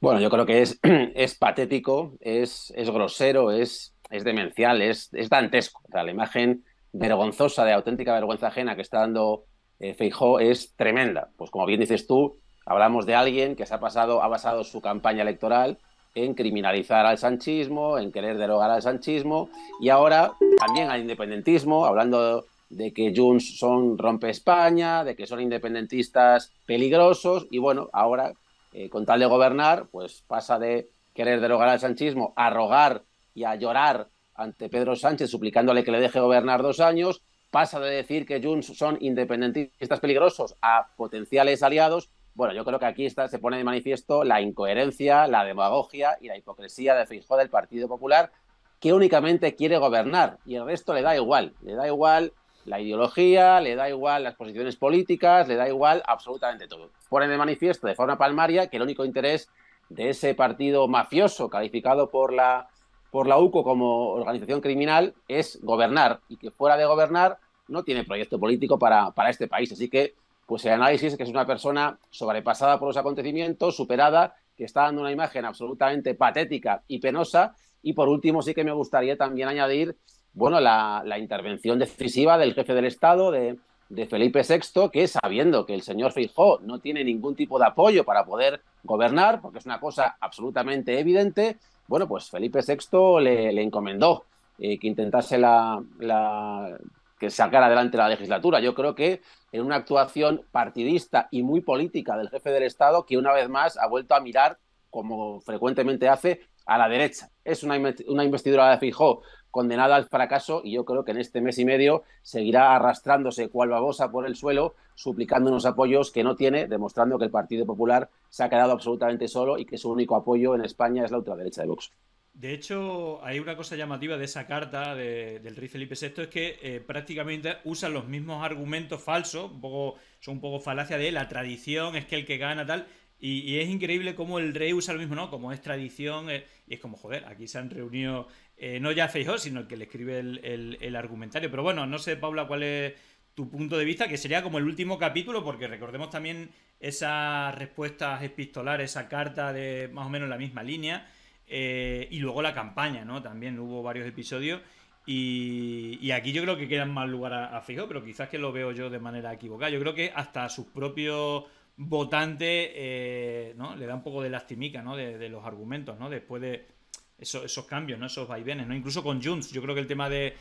Bueno, yo creo que es, es patético, es, es grosero, es es demencial, es, dantesco. la imagen vergonzosa, de auténtica vergüenza ajena que está dando eh, es tremenda. Pues como bien dices tú, hablamos de alguien que se ha, pasado, ha basado su campaña electoral en criminalizar al sanchismo, en querer derogar al sanchismo y ahora también al independentismo, hablando de que Junts son rompe España, de que son independentistas peligrosos y bueno, ahora eh, con tal de gobernar, pues pasa de querer derogar al sanchismo a rogar y a llorar ante Pedro Sánchez suplicándole que le deje gobernar dos años, pasa de decir que Junts son independentistas peligrosos a potenciales aliados. Bueno, yo creo que aquí está, se pone de manifiesto la incoherencia, la demagogia y la hipocresía de Feijóo del Partido Popular, que únicamente quiere gobernar y el resto le da igual. Le da igual la ideología, le da igual las posiciones políticas, le da igual absolutamente todo. pone de manifiesto de forma palmaria que el único interés de ese partido mafioso calificado por la por la UCO como organización criminal es gobernar y que fuera de gobernar no tiene proyecto político para, para este país. Así que pues el análisis es que es una persona sobrepasada por los acontecimientos, superada, que está dando una imagen absolutamente patética y penosa. Y por último, sí que me gustaría también añadir bueno, la, intervención decisiva del jefe del Estado, de, de Felipe VI, que sabiendo que el señor Feijó no tiene ningún tipo de apoyo para poder gobernar, porque es una cosa absolutamente evidente, bueno, pues Felipe VI le, encomendó eh, que intentase la, la, que sacara adelante la legislatura. Yo creo que en una actuación partidista y muy política del jefe del Estado, que una vez más ha vuelto a mirar, como frecuentemente hace, a la derecha. Es una, una investidura de Fijó condenada al fracaso y yo creo que en este mes y medio seguirá arrastrándose cual babosa por el suelo, suplicando unos apoyos que no tiene, demostrando que el Partido Popular se ha quedado absolutamente solo y que su único apoyo en España es la ultraderecha de Vox. De hecho, hay una cosa llamativa de esa carta del rey Felipe VI, es que eh, prácticamente usan los mismos argumentos falsos, un poco, son un poco falacia de la tradición, es que el que gana tal, y, es increíble cómo el rey usa lo mismo, ¿no? Como es tradición, eh, y es como, joder, aquí se han reunido eh, no ya Feijó, sino el que le escribe el, argumentario. Pero bueno, no sé, Paula, cuál es tu punto de vista, que sería como el último capítulo, porque recordemos también esas respuestas epistolares, esa carta de más o menos la misma línea, eh, y luego la campaña, ¿no? También hubo varios episodios. Y, y aquí yo creo que queda mal lugar a, a pero quizás que lo veo yo de manera equivocada. Yo creo que hasta sus propios votantes eh, ¿no? le da un poco de lastimica ¿no? de, de los argumentos, ¿no? Después de, esos, cambios, ¿no? Esos vaivenes, ¿no? Incluso con Junts. Yo creo que el tema de,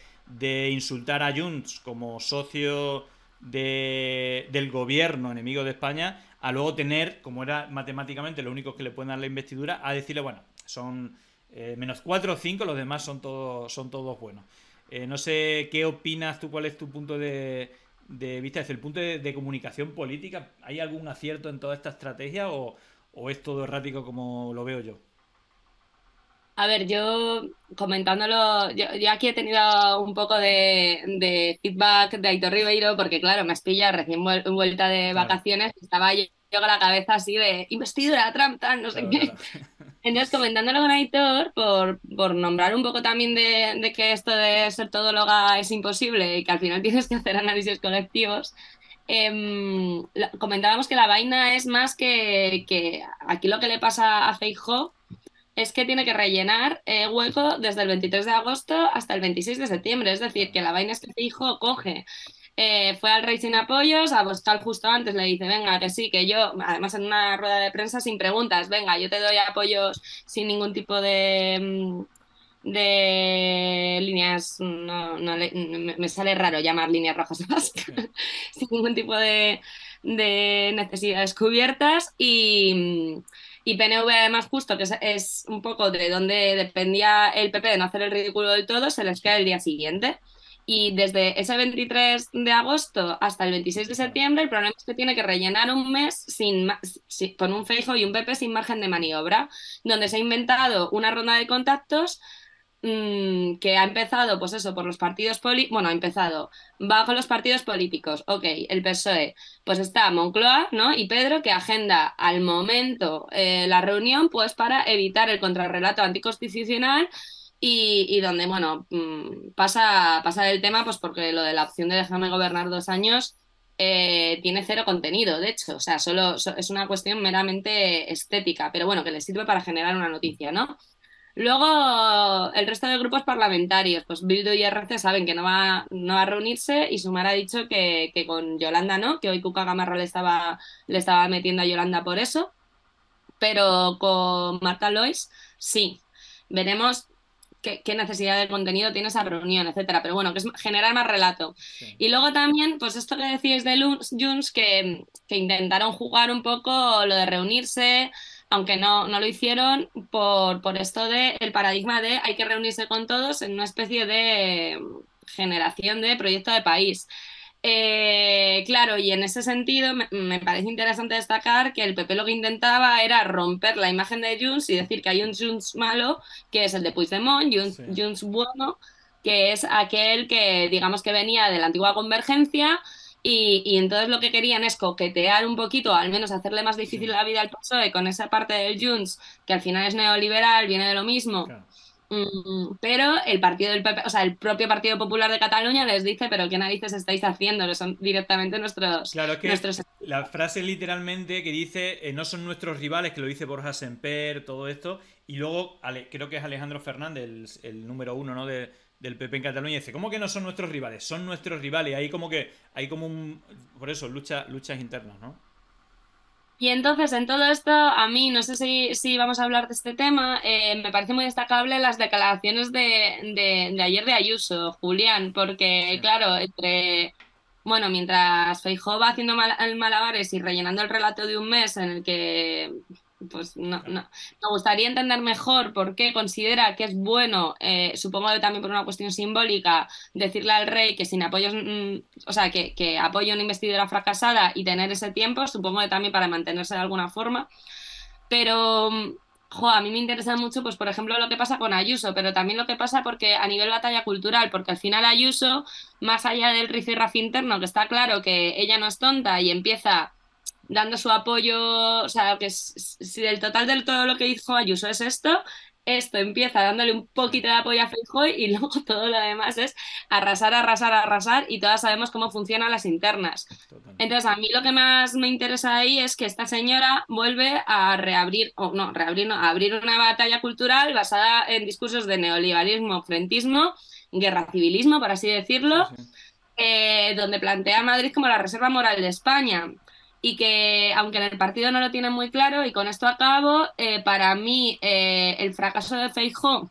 insultar a Junts como socio del gobierno enemigo de España, a luego tener, como era matemáticamente lo único que le pueden dar la investidura, a decirle, bueno, son eh, menos cuatro o 5, los demás son todos, son todos buenos. Eh, no sé qué opinas tú, cuál es tu punto de, vista desde el punto de, comunicación política. ¿Hay algún acierto en toda esta estrategia o es todo errático como lo veo yo? A ver, yo comentándolo, yo, aquí he tenido un poco de, feedback de Aitor Ribeiro, porque claro, me has pillado recién vuelta de vacaciones, estaba yo, con la cabeza así de investidura, Trump, tan, no sé qué. Entonces, comentándolo con Aitor, por, por nombrar un poco también de, que esto de ser todóloga es imposible y que al final tienes que hacer análisis colectivos, em, comentábamos que la vaina es más que, que aquí lo que le pasa a Feijo es que tiene que rellenar eh, hueco desde el 23 de agosto hasta el 26 de septiembre. Es decir, que la vaina es que te hijo coge. Eh, fue al rey sin apoyos, a Boscal justo antes le dice, venga, que sí, que yo, además en una rueda de prensa sin preguntas, venga, yo te doy apoyos sin ningún tipo de, mm, de líneas, no, me sale raro llamar líneas rojas sin ningún tipo de, de necesidades cubiertas y... Y PNV, además, justo, que es, un poco de donde dependía el PP de no hacer el ridículo del todo, se les queda el día siguiente. Y desde ese 23 de agosto hasta el 26 de septiembre, el problema es que tiene que rellenar un mes sin, con un feijo y un PP sin margen de maniobra, donde se ha inventado una ronda de contactos Mm, que ha empezado, pues eso, por los partidos políticos, bueno, ha empezado bajo los partidos políticos, ok, el PSOE, pues está Moncloa, ¿no? Y Pedro que agenda al momento eh, la reunión, pues para evitar el contrarrelato anticonstitucional. Y, donde, bueno, mm, pasa, pasa el tema, pues porque lo de la opción de dejarme gobernar dos años eh, tiene cero contenido, de hecho, o sea, solo es una cuestión meramente estética, pero bueno, que le sirve para generar una noticia, ¿no? Luego, el resto de grupos parlamentarios, pues Bildu y RC saben que no va, no va a reunirse y Sumar ha dicho que, con Yolanda no, que hoy Cuca Gamarra le estaba, le estaba metiendo a Yolanda por eso, pero con Marta Lois sí. Veremos Qué, necesidad de contenido tiene esa reunión, etcétera. Pero bueno, que es generar más relato. Y luego también, pues esto que decís de Junes, que, que, intentaron jugar un poco lo de reunirse, aunque no, lo hicieron por, esto del el paradigma de hay que reunirse con todos en una especie de mm, generación de proyecto de país. Eh, claro, y en ese sentido me, parece interesante destacar que el PP lo que intentaba era romper la imagen de Junts y decir que hay un Junts malo, que es el de Puigdemont, y un Junts bueno, que es aquel que digamos que venía de la antigua convergencia, y, entonces lo que querían es coquetear un poquito, al menos hacerle más difícil la vida al PSOE eh, con esa parte del Junts, que al final es neoliberal, viene de lo mismo. Mm, pero el partido del o sea, el propio Partido Popular de Cataluña les dice, pero qué narices estáis haciendo, son directamente nuestros. Claro, que la frase literalmente que dice, eh, no son nuestros rivales, que lo dice Borja Semper, todo esto, y luego creo que es Alejandro Fernández, el, el número uno, ¿no? De, del PP en Cataluña y dice, ¿cómo que no son nuestros rivales? Son nuestros rivales. Ahí como que, hay como un, por eso, lucha, luchas internas, ¿no? Y entonces, en todo esto, a mí, no sé si, si vamos a hablar de este tema, eh, me parece muy destacable las declaraciones de, ayer de Ayuso, Julián, porque, claro, entre, bueno, mientras Feijó va haciendo malabares y rellenando el relato de un mes en el que pues no, no. Me gustaría entender mejor por qué considera que es bueno, eh, supongo que también por una cuestión simbólica, decirle al rey que sin apoyos, mm, o sea, que, que una investidura fracasada y tener ese tiempo, supongo que también para mantenerse de alguna forma. Pero, jo, a mí me interesa mucho, pues por ejemplo, lo que pasa con Ayuso, pero también lo que pasa porque a nivel batalla cultural, porque al final Ayuso, más allá del rifirraf interno, que está claro que ella no es tonta y empieza dando su apoyo, o sea, que si del total de todo lo que dijo Ayuso es esto, esto empieza dándole un poquito de apoyo a Feijóo y luego todo lo demás es arrasar, arrasar, arrasar y todas sabemos cómo funcionan las internas. Entonces, a mí lo que más me interesa ahí es que esta señora vuelve a reabrir, o no, reabrir, no, a abrir una batalla cultural basada en discursos de neoliberalismo, frentismo, guerra civilismo, por así decirlo. Eh, donde plantea a Madrid como la reserva moral de España y que aunque en el partido no lo tienen muy claro, y con esto acabo, eh, para mí eh, el fracaso de feijó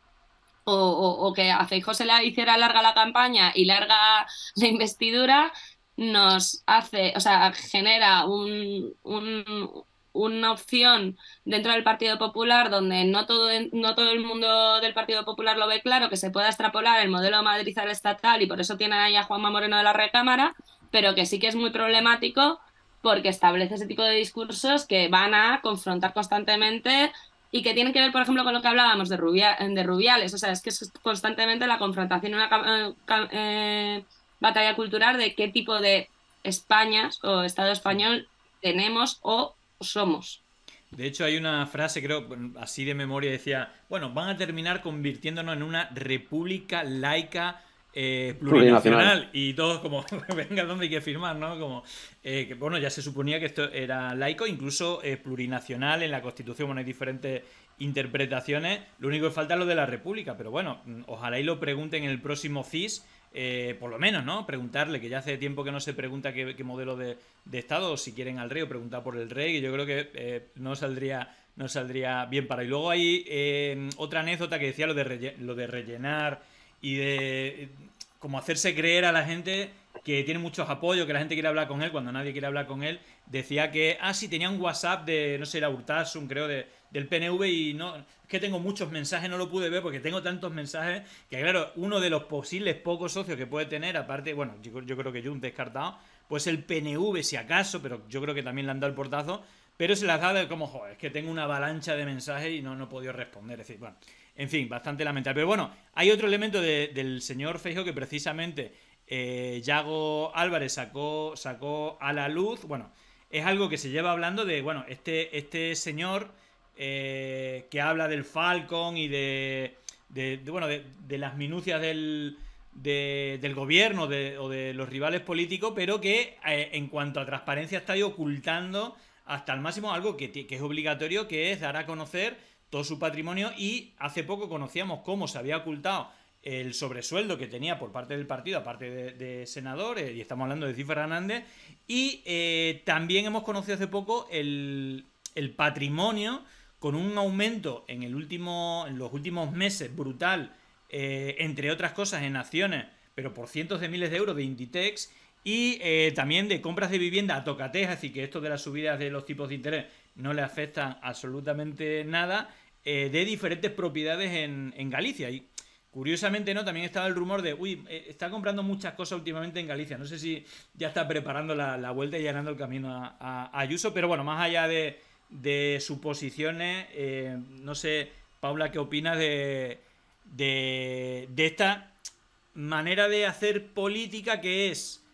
o, que a Feijóo se le hiciera larga la campaña y larga la investidura, nos hace, o sea, genera una opción dentro del Partido Popular donde no todo, no todo el mundo del Partido Popular lo ve claro, que se pueda extrapolar el modelo Madrid estatal y por eso tienen ahí a Juanma Moreno de la Recámara, pero que sí que es muy problemático porque establece ese tipo de discursos que van a confrontar constantemente y que tienen que ver, por ejemplo, con lo que hablábamos de, de Rubiales. O sea, es que es constantemente la confrontación una eh, eh, batalla cultural de qué tipo de España o Estado español tenemos o somos. De hecho, hay una frase, creo, así de memoria, decía, bueno, van a terminar convirtiéndonos en una república laica eh, plurinacional, y todos como venga donde hay que firmar, ¿no? Como eh, que, bueno, ya se suponía que esto era laico, incluso eh, plurinacional en la Constitución, bueno, hay diferentes interpretaciones, lo único que falta es lo de la República, pero bueno, ojalá y lo pregunten en el próximo CIS, eh, por lo menos, ¿no? Preguntarle, que ya hace tiempo que no se pregunta qué, modelo de, Estado, o si quieren al rey o preguntar por el rey, y yo creo que no saldría no saldría bien para. Y luego hay otra anécdota que decía lo de, lo de rellenar y de eh, como hacerse creer a la gente que tiene muchos apoyos, que la gente quiere hablar con él cuando nadie quiere hablar con él. Decía que, ah, sí, tenía un WhatsApp de, no sé, la Urtasun, creo, de, del PNV y no, es que tengo muchos mensajes, no lo pude ver porque tengo tantos mensajes que, claro, uno de los posibles pocos socios que puede tener, aparte, bueno, yo, creo que un descartado, pues el PNV si acaso, pero yo creo que también le han dado el portazo, pero se las da de como, joder, es que tengo una avalancha de mensajes y no, no he podido responder. Es decir, bueno, en fin, bastante lamentable. Pero bueno, hay otro elemento del señor Feijo que precisamente eh, Yago Álvarez sacó, sacó a la luz. Bueno, es algo que se lleva hablando de, bueno, este, este señor eh, que habla del Falcon y de, bueno, de, las minucias del, gobierno o de los rivales políticos, pero que eh, en cuanto a transparencia está ahí ocultando hasta el máximo algo que es obligatorio, que es dar a conocer todo su patrimonio y hace poco conocíamos cómo se había ocultado el sobresueldo que tenía por parte del partido, aparte de, de senador, eh, y estamos hablando de Cifra Hernández, y eh, también hemos conocido hace poco el, patrimonio con un aumento en, el último, en los últimos meses brutal, eh, entre otras cosas en acciones, pero por cientos de miles de euros de Inditex, y también de compras de vivienda a tocateja, así que esto de las subidas de los tipos de interés no le afecta absolutamente nada, eh, de diferentes propiedades en, Galicia. Y curiosamente, ¿no? También estaba el rumor de, uy, eh, está comprando muchas cosas últimamente en Galicia. No sé si ya está preparando la, vuelta y llenando el camino a, a, Ayuso, pero bueno, más allá de, de suposiciones, eh, no sé, Paula, ¿qué opinas de, de, esta manera de hacer política que es...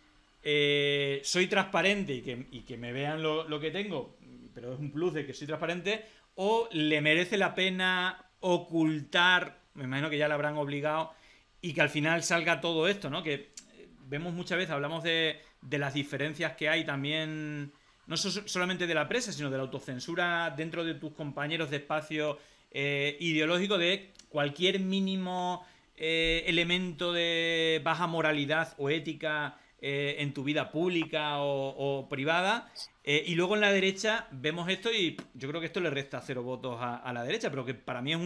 soy transparente y que, me vean lo, lo, que tengo, pero es un plus de que soy transparente, o le merece la pena ocultar, me imagino que ya la habrán obligado, y que al final salga todo esto, ¿no? Que eh, vemos muchas veces, hablamos de, las diferencias que hay también, no solamente de la presa, sino de la autocensura dentro de tus compañeros de espacio eh, ideológico, de cualquier mínimo eh, elemento de baja moralidad o ética eh, en tu vida pública o, privada. Eh, y luego en la derecha vemos esto y yo creo que esto le resta cero votos a, la derecha, pero que para mí es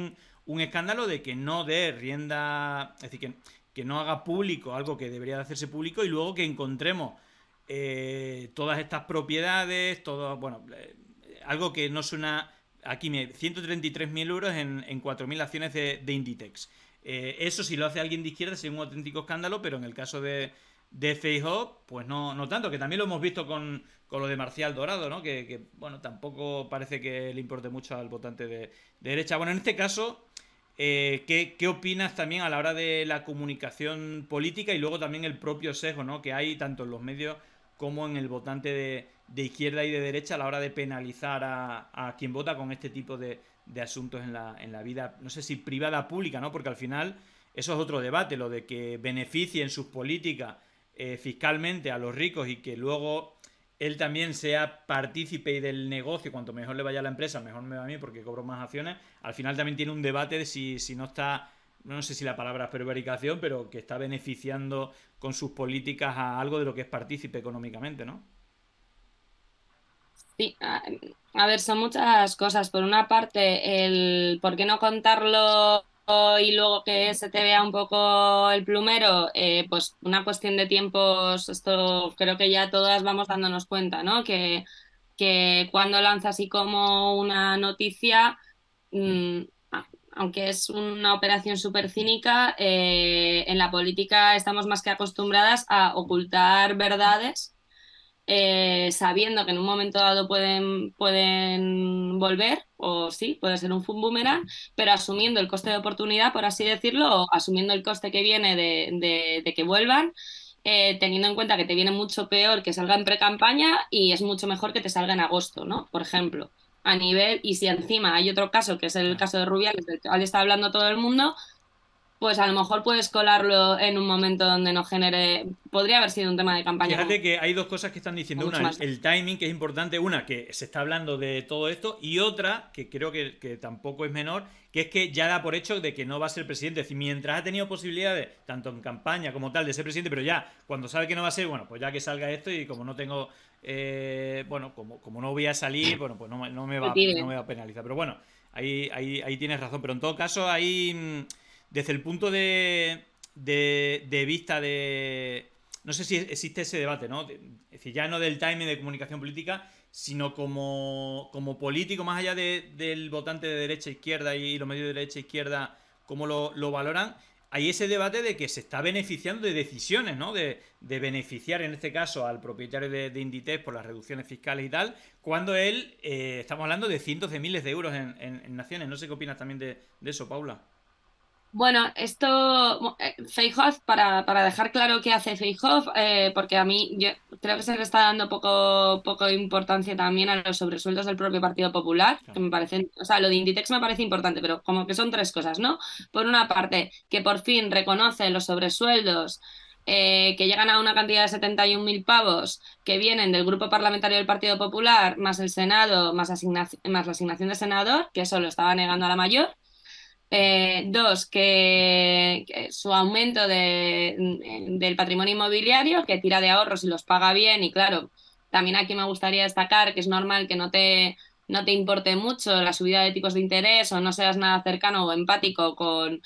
un, escándalo de que no dé rienda, es decir, que, no haga público algo que debería de hacerse público y luego que encontremos eh, todas estas propiedades, todo, bueno, algo que no suena, aquí me, 133.000 euros en, en 4.000 acciones de, Inditex. eso si lo hace alguien de izquierda sería un auténtico escándalo, pero en el caso de, de Facebook, pues no, no tanto, que también lo hemos visto con, con lo de Marcial Dorado, ¿no? Que, bueno, tampoco parece que le importe mucho al votante de, derecha. Bueno, en este caso, eh, ¿qué, opinas también a la hora de la comunicación política y luego también el propio sesgo, ¿no? Que hay tanto en los medios como en el votante de, de izquierda y de derecha a la hora de penalizar a, quien vota con este tipo de, de asuntos en la, en la vida, no sé si privada o pública, ¿no? Porque al final, eso es otro debate, lo de que beneficien sus políticas eh, fiscalmente a los ricos y que luego él también sea partícipe del negocio, cuanto mejor le vaya a la empresa, mejor me va a mí porque cobro más acciones, al final también tiene un debate de si, no está, no sé si la palabra es prevaricación, pero que está beneficiando con sus políticas a algo de lo que es partícipe económicamente, ¿no? Sí, a, a ver, son muchas cosas. Por una parte, el por qué no contarlo y luego que se te vea un poco el plumero, eh, pues una cuestión de tiempos, esto creo que ya todas vamos dándonos cuenta, ¿no? Que, cuando lanzas así como una noticia, mm, aunque es una operación súper cínica, eh, en la política estamos más que acostumbradas a ocultar verdades eh, sabiendo que en un momento dado pueden, pueden volver, o sí, puede ser un boomerang, pero asumiendo el coste de oportunidad, por así decirlo, o asumiendo el coste que viene de, de, que vuelvan, eh, teniendo en cuenta que te viene mucho peor que salga en pre-campaña y es mucho mejor que te salga en agosto, ¿no? Por ejemplo, a nivel, y si encima hay otro caso, que es el caso de Rubiales, del cual está hablando todo el mundo, pues a lo mejor puedes colarlo en un momento donde no genere. Podría haber sido un tema de campaña. Fíjate que hay dos cosas que están diciendo. Una, es el timing, que es importante. Una, que se está hablando de todo esto. Y otra, que creo que, tampoco es menor, que es que ya da por hecho de que no va a ser presidente. Es decir, mientras ha tenido posibilidades, tanto en campaña como tal, de ser presidente, pero ya cuando sabe que no va a ser, bueno, pues ya que salga esto y como no tengo. Eh, bueno, como, como no voy a salir, bueno, pues no, me va, a penalizar. Pero bueno, ahí, ahí, ahí tienes razón. Pero en todo caso, ahí. Mm, desde el punto de, vista de... No sé si existe ese debate, ¿no? es decir, ya no del timing de comunicación política, sino como, político, más allá del votante de derecha e izquierda y los medios de derecha e izquierda, cómo lo, valoran, hay ese debate de que se está beneficiando de decisiones, ¿no? De, beneficiar, en este caso, al propietario de, Inditex por las reducciones fiscales y tal, cuando él, eh, estamos hablando de cientos de miles de euros en, naciones. No sé qué opinas también de eso, Paula. Bueno, esto, eh, Feijóo, para, para, dejar claro qué hace Feijóo, eh, porque a mí yo creo que se le está dando poco, poco importancia también a los sobresueldos del propio Partido Popular, que me parecen, o sea, lo de Inditex me parece importante, pero como que son tres cosas, ¿no? Por una parte, que por fin reconoce los sobresueldos eh, que llegan a una cantidad de 71.000 pavos que vienen del grupo parlamentario del Partido Popular, más el Senado, más, más la asignación de senador, que eso lo estaba negando a la mayor eh, dos, que, su aumento de, mm, del patrimonio inmobiliario, que tira de ahorros y los paga bien. Y claro, también aquí me gustaría destacar que es normal que no te, no te importe mucho la subida de tipos de interés o no seas nada cercano o empático con,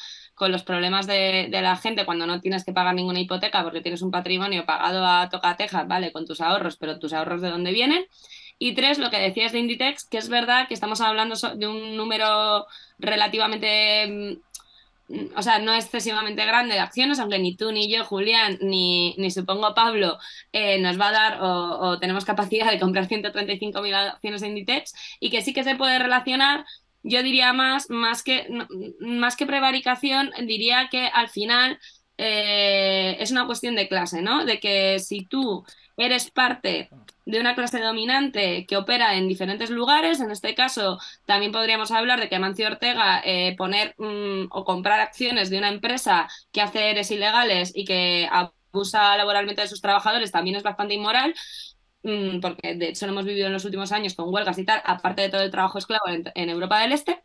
los problemas de, la gente cuando no tienes que pagar ninguna hipoteca porque tienes un patrimonio pagado a toca teja ¿vale? Con tus ahorros, pero tus ahorros de dónde vienen. Y tres, lo que decías de Inditex, que es verdad que estamos hablando de un número relativamente, mm, o sea, no excesivamente grande de acciones, aunque ni tú, ni yo, Julián, ni, supongo Pablo, eh, nos va a dar o, tenemos capacidad de comprar 135.000 acciones en Inditex y que sí que se puede relacionar yo diría más, más que, más que prevaricación, diría que al final eh, es una cuestión de clase, ¿no? De que si tú eres parte de una clase dominante que opera en diferentes lugares. En este caso, también podríamos hablar de que Amancio Ortega eh, poner mm, o comprar acciones de una empresa que hace eres ilegales y que abusa laboralmente de sus trabajadores también es bastante inmoral mm, porque de hecho lo hemos vivido en los últimos años con huelgas y tal, aparte de todo el trabajo esclavo en, Europa del Este,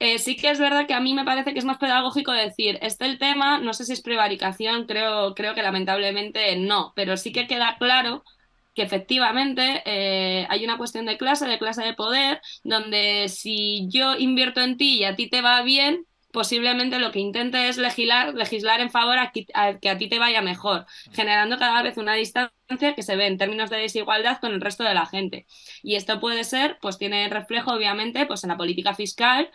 eh, sí que es verdad que a mí me parece que es más pedagógico decir, este el tema, no sé si es prevaricación, creo, creo que lamentablemente no, pero sí que queda claro que efectivamente eh, hay una cuestión de clase, de clase de poder, donde si yo invierto en ti y a ti te va bien, posiblemente lo que intente es legislar, legislar en favor a que, a que a ti te vaya mejor, generando cada vez una distancia que se ve en términos de desigualdad con el resto de la gente. Y esto puede ser, pues tiene reflejo obviamente pues en la política fiscal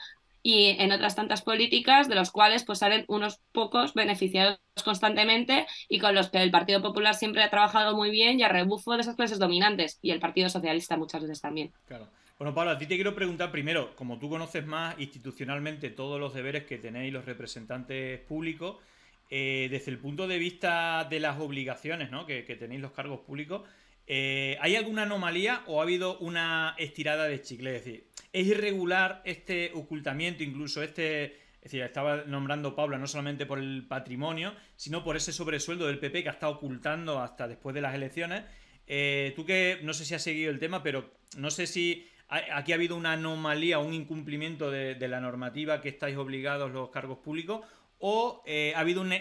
y en otras tantas políticas, de los cuales pues salen unos pocos beneficiados constantemente y con los que el Partido Popular siempre ha trabajado muy bien y a rebufo de esas clases dominantes y el Partido Socialista muchas veces también. Claro. Bueno, Pablo, a ti te quiero preguntar primero, como tú conoces más institucionalmente todos los deberes que tenéis los representantes públicos, eh, desde el punto de vista de las obligaciones ¿no? que tenéis los cargos públicos, eh, ¿Hay alguna anomalía o ha habido una estirada de chicle? Es decir, ¿es irregular este ocultamiento, incluso este... Es decir, estaba nombrando Paula no solamente por el patrimonio, sino por ese sobresueldo del PP que ha estado ocultando hasta después de las elecciones. Eh, tú que no sé si has seguido el tema, pero no sé si aquí ha habido una anomalía, un incumplimiento de, la normativa que estáis obligados los cargos públicos, o eh, ha habido un,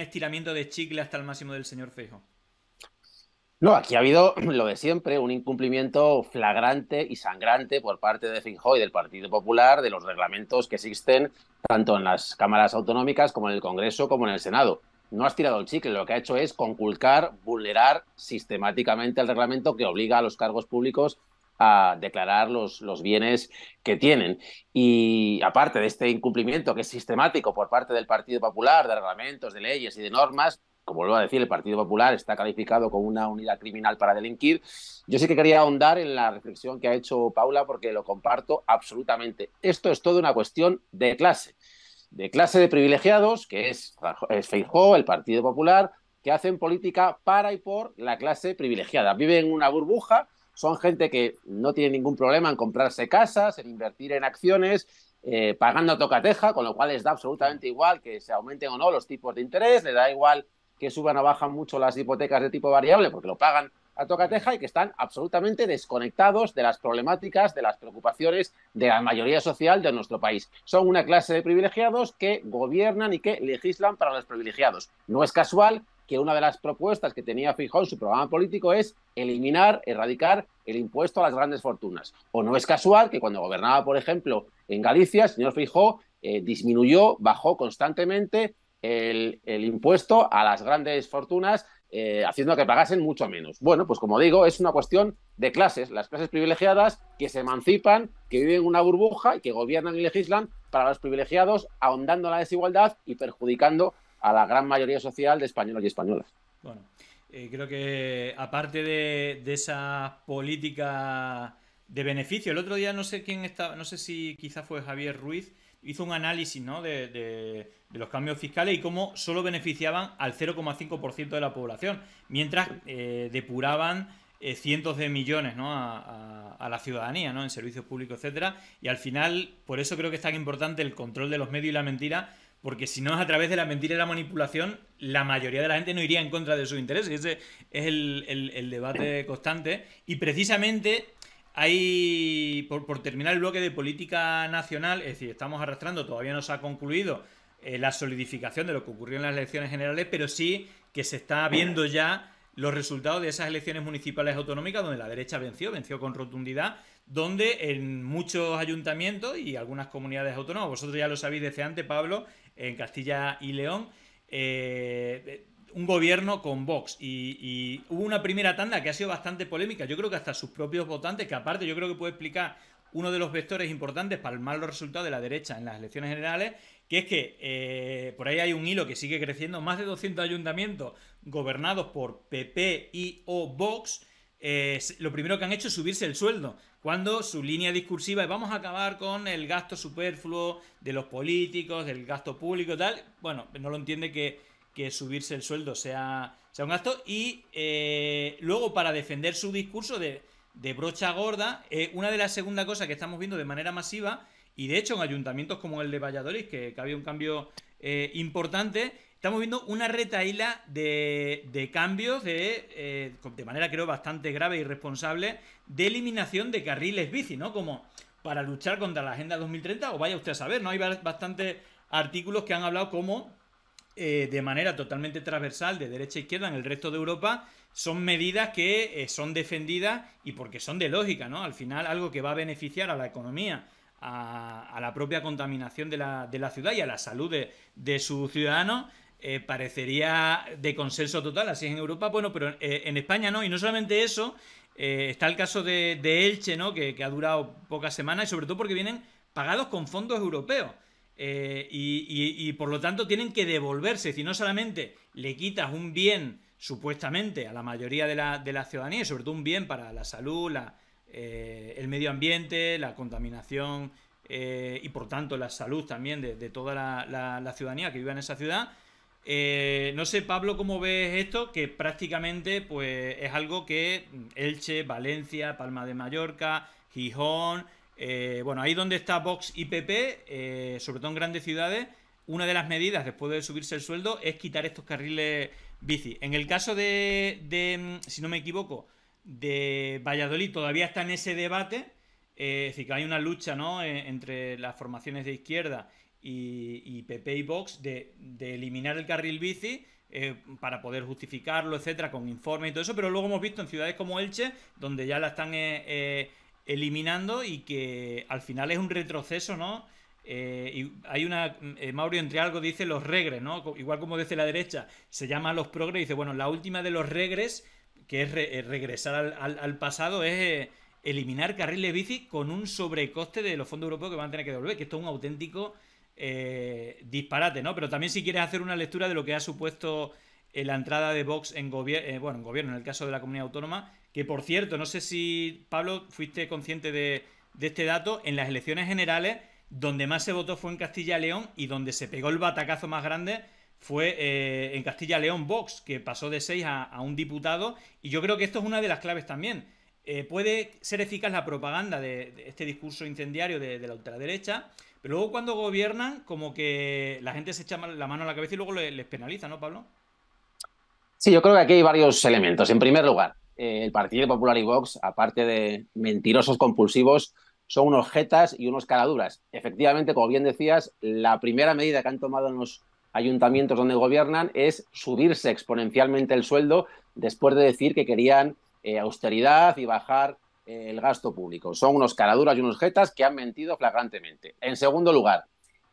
estiramiento de chicle hasta el máximo del señor Fejo. No, aquí ha habido lo de siempre, un incumplimiento flagrante y sangrante por parte de Finjoy del Partido Popular de los reglamentos que existen tanto en las cámaras autonómicas como en el Congreso como en el Senado. No has tirado el chicle, lo que ha hecho es conculcar, vulnerar sistemáticamente el reglamento que obliga a los cargos públicos a declarar los, los bienes que tienen. Y aparte de este incumplimiento que es sistemático por parte del Partido Popular de reglamentos, de leyes y de normas, como a decir, el Partido Popular está calificado como una unidad criminal para delinquir. Yo sí que quería ahondar en la reflexión que ha hecho Paula porque lo comparto absolutamente. Esto es toda una cuestión de clase, de clase de privilegiados, que es, es el Partido Popular, que hacen política para y por la clase privilegiada. Viven en una burbuja, son gente que no tiene ningún problema en comprarse casas, en invertir en acciones, eh, pagando tocateja, con lo cual les da absolutamente igual que se aumenten o no los tipos de interés, les da igual que suban o bajan mucho las hipotecas de tipo variable porque lo pagan a tocateja y que están absolutamente desconectados de las problemáticas, de las preocupaciones de la mayoría social de nuestro país. Son una clase de privilegiados que gobiernan y que legislan para los privilegiados. No es casual que una de las propuestas que tenía Fijón su programa político es eliminar, erradicar el impuesto a las grandes fortunas. O no es casual que cuando gobernaba, por ejemplo, en Galicia, el señor Fijó eh, disminuyó, bajó constantemente el, impuesto a las grandes fortunas eh, haciendo que pagasen mucho menos. Bueno, pues como digo, es una cuestión de clases, las clases privilegiadas que se emancipan, que viven en una burbuja y que gobiernan y legislan para los privilegiados, ahondando la desigualdad y perjudicando a la gran mayoría social de españoles y españolas. Bueno, eh, creo que aparte de, de, esa política de beneficio, el otro día no sé quién estaba, no sé si quizá fue Javier Ruiz, hizo un análisis ¿no? de, los cambios fiscales y cómo solo beneficiaban al 0,5% de la población, mientras eh, depuraban eh, cientos de millones ¿no? a, la ciudadanía ¿no? en servicios públicos, etcétera. Y al final, por eso creo que es tan importante el control de los medios y la mentira, porque si no es a través de la mentira y la manipulación, la mayoría de la gente no iría en contra de sus intereses. Ese es el, el debate constante. Y precisamente hay, por, terminar el bloque de política nacional, es decir, estamos arrastrando, todavía no se ha concluido eh, la solidificación de lo que ocurrió en las elecciones generales, pero sí que se está viendo ya los resultados de esas elecciones municipales autonómicas donde la derecha venció, venció con rotundidad, donde en muchos ayuntamientos y algunas comunidades autónomas, vosotros ya lo sabéis desde antes, Pablo, en Castilla y León, eh, un gobierno con Vox. Y, hubo una primera tanda que ha sido bastante polémica. Yo creo que hasta sus propios votantes, que aparte yo creo que puede explicar uno de los vectores importantes para el malo resultado de la derecha en las elecciones generales, que es que eh, por ahí hay un hilo que sigue creciendo, más de 200 ayuntamientos gobernados por PP y o Vox, eh, lo primero que han hecho es subirse el sueldo, cuando su línea discursiva es vamos a acabar con el gasto superfluo de los políticos, del gasto público, y tal, bueno, no lo entiende que subirse el sueldo sea, un gasto. Y eh, luego, para defender su discurso de, brocha gorda, eh, una de las segundas cosas que estamos viendo de manera masiva, y de hecho en ayuntamientos como el de Valladolid, que, había un cambio eh, importante, estamos viendo una retaíla de, de cambios de, de manera creo bastante grave y responsable de eliminación de carriles bici, ¿no? Como para luchar contra la Agenda 2030, o vaya usted a saber, ¿no? Hay bastantes artículos que han hablado como eh, de manera totalmente transversal de derecha a izquierda en el resto de Europa, son medidas que eh, son defendidas y porque son de lógica, ¿no? Al final algo que va a beneficiar a la economía, a, la propia contaminación de la, ciudad y a la salud de, sus ciudadanos, eh, parecería de consenso total, así es en Europa, bueno, pero en España no, y no solamente eso, está el caso de, Elche, ¿no? que ha durado pocas semanas y sobre todo porque vienen pagados con fondos europeos. Eh, y, por lo tanto tienen que devolverse. Si no solamente le quitas un bien supuestamente a la mayoría de la, de la ciudadanía, y sobre todo un bien para la salud, eh, el medio ambiente, la contaminación eh, y por tanto la salud también de, toda la, la, ciudadanía que vive en esa ciudad. no sé, Pablo, cómo ves esto, que prácticamente pues, es algo que Elche, Valencia, Palma de Mallorca, Gijón, eh, bueno, ahí donde está Vox y PP, eh, sobre todo en grandes ciudades, una de las medidas después de subirse el sueldo es quitar estos carriles bici. En el caso de, si no me equivoco, de Valladolid todavía está en ese debate, eh, es decir, que hay una lucha ¿no? entre las formaciones de izquierda y, PP y Vox de, de, eliminar el carril bici. para poder justificarlo, etcétera, con informes y todo eso, pero luego hemos visto en ciudades como Elche, donde ya la están eliminando y que al final es un retroceso, ¿no? Eh, y hay una. Eh, entre algo dice los regres, ¿no? Igual como dice la derecha, se llama los progres, dice, bueno, la última de los regres, que es eh, regresar al, pasado, es eliminar carriles bici con un sobrecoste de los fondos europeos que van a tener que devolver, que esto es un auténtico disparate, ¿no? Pero también si quieres hacer una lectura de lo que ha supuesto la entrada de Vox en gobierno, bueno, en gobierno, en el caso de la comunidad autónoma, que por cierto, no sé si, Pablo, fuiste consciente de, este dato, en las elecciones generales, donde más se votó fue en Castilla y León y donde se pegó el batacazo más grande fue eh, en Castilla y León Vox, que pasó de seis a, un diputado. Y yo creo que esto es una de las claves también. Eh, puede ser eficaz la propaganda de, este discurso incendiario de, la ultraderecha, pero luego cuando gobiernan, como que la gente se echa la mano a la cabeza y luego les penaliza, ¿no, Pablo? Sí, yo creo que aquí hay varios elementos. En primer lugar, eh, el Partido Popular y Vox, aparte de mentirosos compulsivos, son unos jetas y unos caladuras. Efectivamente, como bien decías, la primera medida que han tomado en los ayuntamientos donde gobiernan es subirse exponencialmente el sueldo después de decir que querían eh, austeridad y bajar eh, el gasto público. Son unos caraduras y unos jetas que han mentido flagrantemente. En segundo lugar,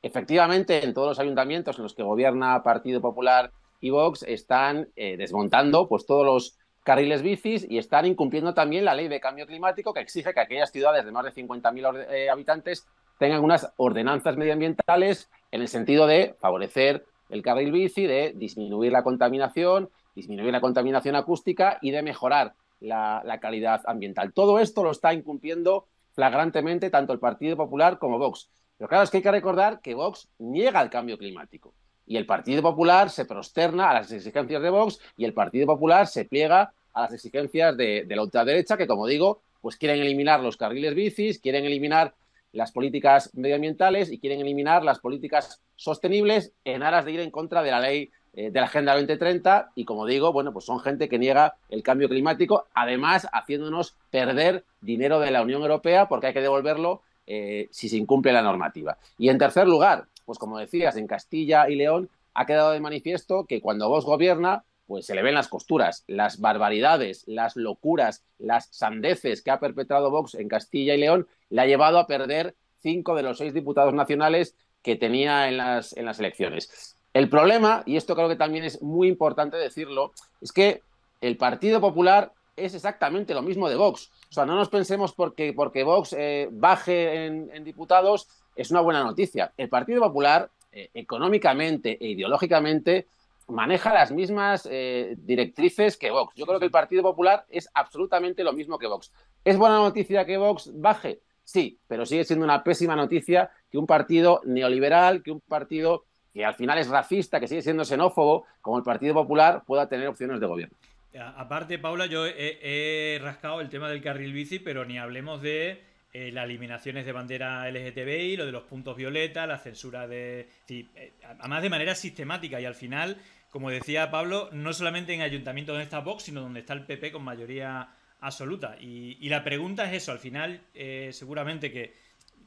efectivamente, en todos los ayuntamientos en los que gobierna Partido Popular y Vox están desmontando pues, todos los carriles bicis y están incumpliendo también la ley de cambio climático que exige que aquellas ciudades de más de 50.000 eh, habitantes tengan unas ordenanzas medioambientales en el sentido de favorecer el carril bici, de disminuir la contaminación, disminuir la contaminación acústica y de mejorar la, la calidad ambiental. Todo esto lo está incumpliendo flagrantemente tanto el Partido Popular como Vox. Pero claro, es que hay que recordar que Vox niega el cambio climático y el Partido Popular se prosterna a las exigencias de Vox y el Partido Popular se pliega a las exigencias de, la ultraderecha, que como digo, pues quieren eliminar los carriles bicis, quieren eliminar las políticas medioambientales y quieren eliminar las políticas sostenibles en aras de ir en contra de la ley eh, de la Agenda 2030 y como digo, bueno, pues son gente que niega el cambio climático, además haciéndonos perder dinero de la Unión Europea porque hay que devolverlo eh, si se incumple la normativa. Y en tercer lugar, pues como decías, en Castilla y León ha quedado de manifiesto que cuando vos gobierna, pues se le ven las costuras, las barbaridades, las locuras, las sandeces que ha perpetrado Vox en Castilla y León, le ha llevado a perder cinco de los seis diputados nacionales que tenía en las, en las elecciones. El problema, y esto creo que también es muy importante decirlo, es que el Partido Popular es exactamente lo mismo de Vox. O sea, no nos pensemos porque, porque Vox eh, baje en, en diputados, es una buena noticia. El Partido Popular eh, económicamente e ideológicamente maneja las mismas eh, directrices que Vox. Yo creo que el Partido Popular es absolutamente lo mismo que Vox. ¿Es buena noticia que Vox baje? Sí, pero sigue siendo una pésima noticia que un partido neoliberal, que un partido que al final es racista, que sigue siendo xenófobo, como el Partido Popular, pueda tener opciones de gobierno. Aparte, Paula, yo he, rascado el tema del carril bici, pero ni hablemos de eh, las eliminaciones de bandera LGTBI, lo de los puntos violeta, la censura de... Eh, además de manera sistemática y al final como decía Pablo, no solamente en ayuntamientos donde está Vox, sino donde está el PP con mayoría absoluta. Y, la pregunta es eso, al final eh, seguramente que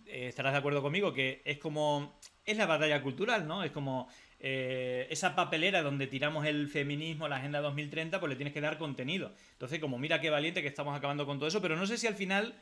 eh, estarás de acuerdo conmigo, que es como, es la batalla cultural, ¿no? Es como eh, esa papelera donde tiramos el feminismo, la Agenda 2030, pues le tienes que dar contenido. Entonces, como mira qué valiente que estamos acabando con todo eso, pero no sé si al final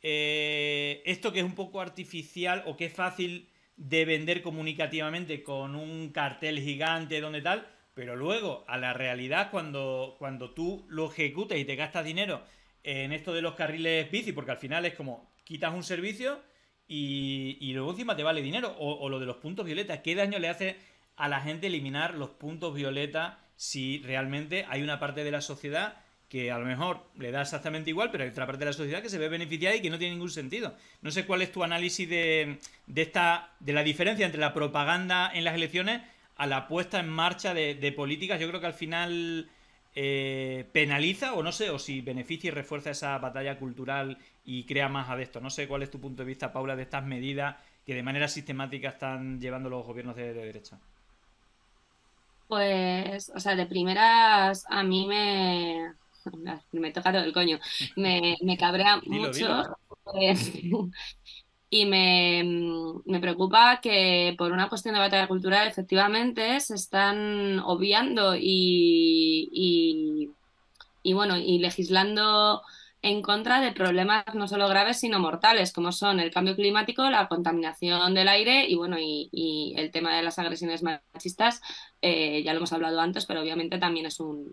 esto que es un poco artificial o que es fácil de vender comunicativamente con un cartel gigante donde tal, pero luego, a la realidad, cuando, cuando tú lo ejecutas y te gastas dinero en esto de los carriles bici, porque al final es como quitas un servicio y, y luego encima te vale dinero. O, lo de los puntos violetas, ¿qué daño le hace a la gente eliminar los puntos violetas si realmente hay una parte de la sociedad que a lo mejor le da exactamente igual, pero hay otra parte de la sociedad que se ve beneficiada y que no tiene ningún sentido. No sé cuál es tu análisis de, de esta de la diferencia entre la propaganda en las elecciones a la puesta en marcha de, políticas. Yo creo que al final eh, penaliza o no sé, o si beneficia y refuerza esa batalla cultural y crea más adeptos. No sé cuál es tu punto de vista, Paula, de estas medidas que de manera sistemática están llevando los gobiernos de, derecha. Pues, o sea, de primeras a mí me, me toca todo el coño. Me, me cabrea mucho. Pues, y mm, me, preocupa que por una cuestión de batalla cultural efectivamente se están obviando y, y, bueno, y legislando en contra de problemas no solo graves sino mortales, como son el cambio climático, la contaminación del aire y bueno, y, el tema de las agresiones machistas, eh, ya lo hemos hablado antes, pero obviamente también es un,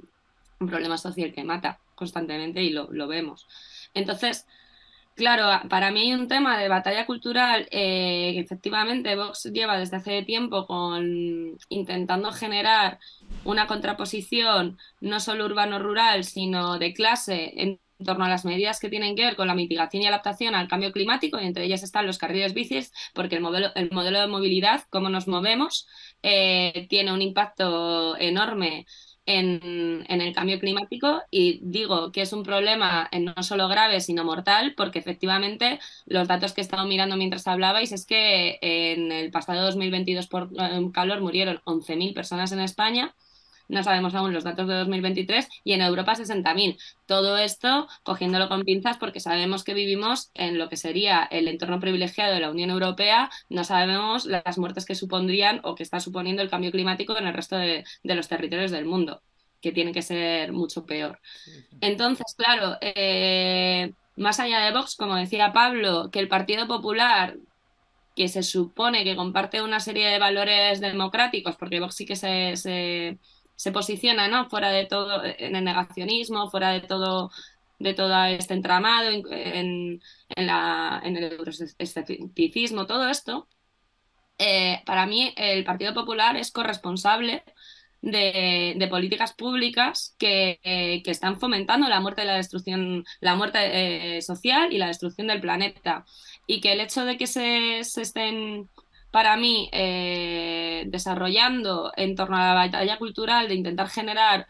problema social que mata constantemente y lo, lo vemos. Entonces, Claro, para mí hay un tema de batalla cultural eh, que efectivamente Vox lleva desde hace tiempo con intentando generar una contraposición no solo urbano-rural, sino de clase en torno a las medidas que tienen que ver con la mitigación y adaptación al cambio climático, y entre ellas están los carriles bicis, porque el modelo, de movilidad, cómo nos movemos, eh, tiene un impacto enorme en, el cambio climático y digo que es un problema no solo grave, sino mortal, porque efectivamente los datos que he estado mirando mientras hablabais es que en el pasado 2022 por eh, calor murieron 11.000 personas en España no sabemos aún los datos de 2023, y en Europa 60.000. Todo esto cogiéndolo con pinzas porque sabemos que vivimos en lo que sería el entorno privilegiado de la Unión Europea, no sabemos las muertes que supondrían o que está suponiendo el cambio climático en el resto de, los territorios del mundo, que tiene que ser mucho peor. Entonces, claro, eh, más allá de Vox, como decía Pablo, que el Partido Popular que se supone que comparte una serie de valores democráticos, porque Vox sí que se se posiciona ¿no? fuera de todo, en el negacionismo, fuera de todo de todo este entramado, en, el euroescepticismo, todo esto, eh, para mí el Partido Popular es corresponsable de, políticas públicas eh, que, están fomentando la muerte la destrucción, la muerte eh, social y la destrucción del planeta. Y que el hecho de que se, se estén para mí, eh, desarrollando en torno a la batalla cultural, de intentar generar,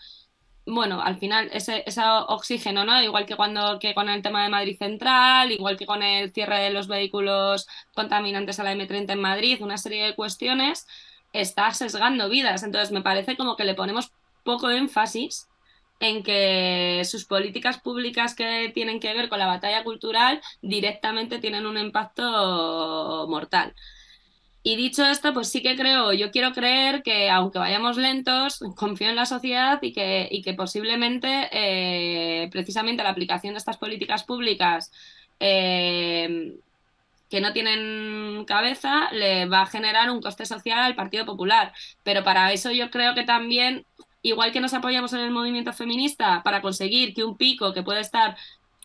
bueno, al final ese, oxígeno, ¿no? Igual que, cuando, que con el tema de Madrid Central, igual que con el cierre de los vehículos contaminantes a la M30 en Madrid, una serie de cuestiones, está sesgando vidas. Entonces, me parece como que le ponemos poco énfasis en que sus políticas públicas que tienen que ver con la batalla cultural directamente tienen un impacto mortal. Y dicho esto, pues sí que creo, yo quiero creer que aunque vayamos lentos, confío en la sociedad y que, que posiblemente eh, precisamente la aplicación de estas políticas públicas eh, que no tienen cabeza le va a generar un coste social al Partido Popular. Pero para eso yo creo que también, igual que nos apoyamos en el movimiento feminista para conseguir que un pico que puede estar,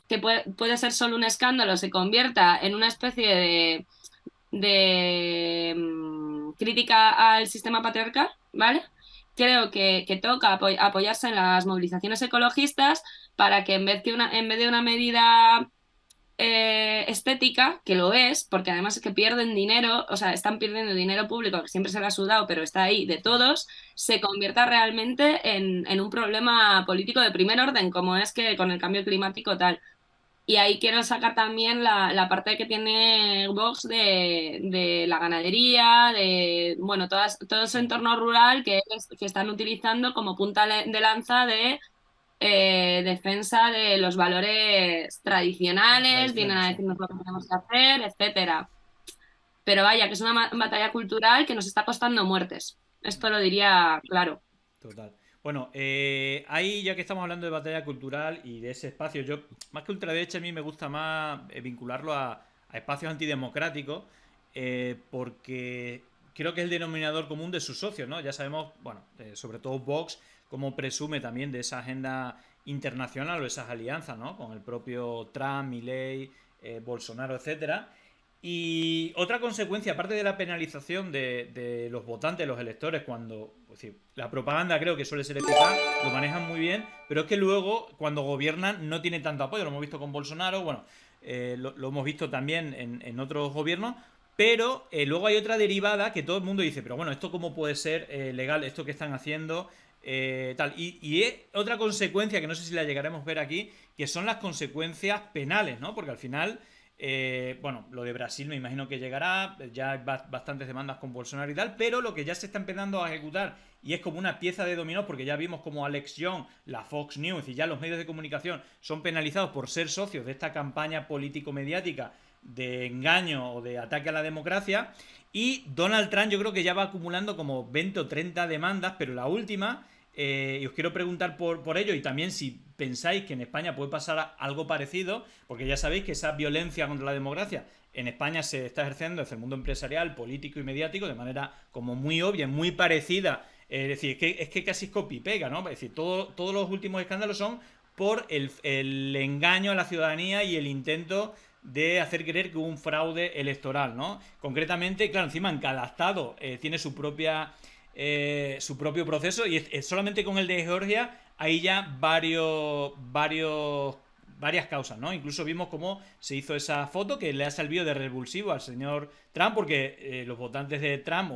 que puede ser solo un escándalo, se convierta en una especie de de mm, crítica al sistema patriarcal, ¿vale? Creo que, que toca apoyarse en las movilizaciones ecologistas para que en vez, que una, en vez de una medida eh, estética, que lo es, porque además es que pierden dinero, o sea, están perdiendo dinero público, que siempre se ha sudado, pero está ahí de todos, se convierta realmente en, en un problema político de primer orden, como es que con el cambio climático tal. Y ahí quiero sacar también la, parte que tiene Vox de, la ganadería, de bueno, todas, todo ese entorno rural que, están utilizando como punta de lanza de eh, defensa de los valores tradicionales, vienen a decirnos lo que tenemos que hacer, etcétera. Pero vaya, que es una batalla cultural que nos está costando muertes. Esto lo diría claro. Total. Bueno, eh, ahí ya que estamos hablando de batalla cultural y de ese espacio, yo, más que ultraderecha, a mí me gusta más eh, vincularlo a, espacios antidemocráticos, eh, porque creo que es el denominador común de sus socios, ¿no? Ya sabemos, bueno, sobre todo Vox, cómo presume también de esa agenda internacional o esas alianzas, ¿no? Con el propio Trump, Milley, Bolsonaro, etcétera. Y otra consecuencia, aparte de la penalización de, los votantes, los electores, cuando la propaganda creo que suele ser eficaz, este lo manejan muy bien, pero es que luego cuando gobiernan no tienen tanto apoyo. Lo hemos visto con Bolsonaro, bueno, eh, lo, hemos visto también en, otros gobiernos, pero eh, luego hay otra derivada que todo el mundo dice, pero bueno, ¿esto cómo puede ser eh, legal? ¿Esto que están haciendo? tal. Y, y, otra consecuencia que no sé si la llegaremos a ver aquí, que son las consecuencias penales, ¿no? Porque al final eh, bueno, lo de Brasil me imagino que llegará, ya bastantes demandas con Bolsonaro y tal, pero lo que ya se está empezando a ejecutar y es como una pieza de dominó, porque ya vimos como Alex Young, la Fox News y ya los medios de comunicación son penalizados por ser socios de esta campaña político-mediática de engaño o de ataque a la democracia. Y Donald Trump yo creo que ya va acumulando como 20 o 30 demandas, pero la última, eh, y os quiero preguntar por ello, y también si pensáis que en España puede pasar algo parecido, porque ya sabéis que esa violencia contra la democracia en España se está ejerciendo desde el mundo empresarial, político y mediático de manera como muy obvia, muy parecida. es decir, es que, es que casi es copy-pega, ¿no? Es decir, todos los últimos escándalos son por el, engaño a la ciudadanía y el intento de hacer creer que hubo un fraude electoral, ¿no? Concretamente, claro, encima en cada estado eh, tiene su propia eh, su propio proceso y solamente con el de Georgia hay ya varios, varios, varias causas, ¿no? Incluso vimos cómo se hizo esa foto que le ha servido de revulsivo al señor Trump, porque eh, los votantes de Trump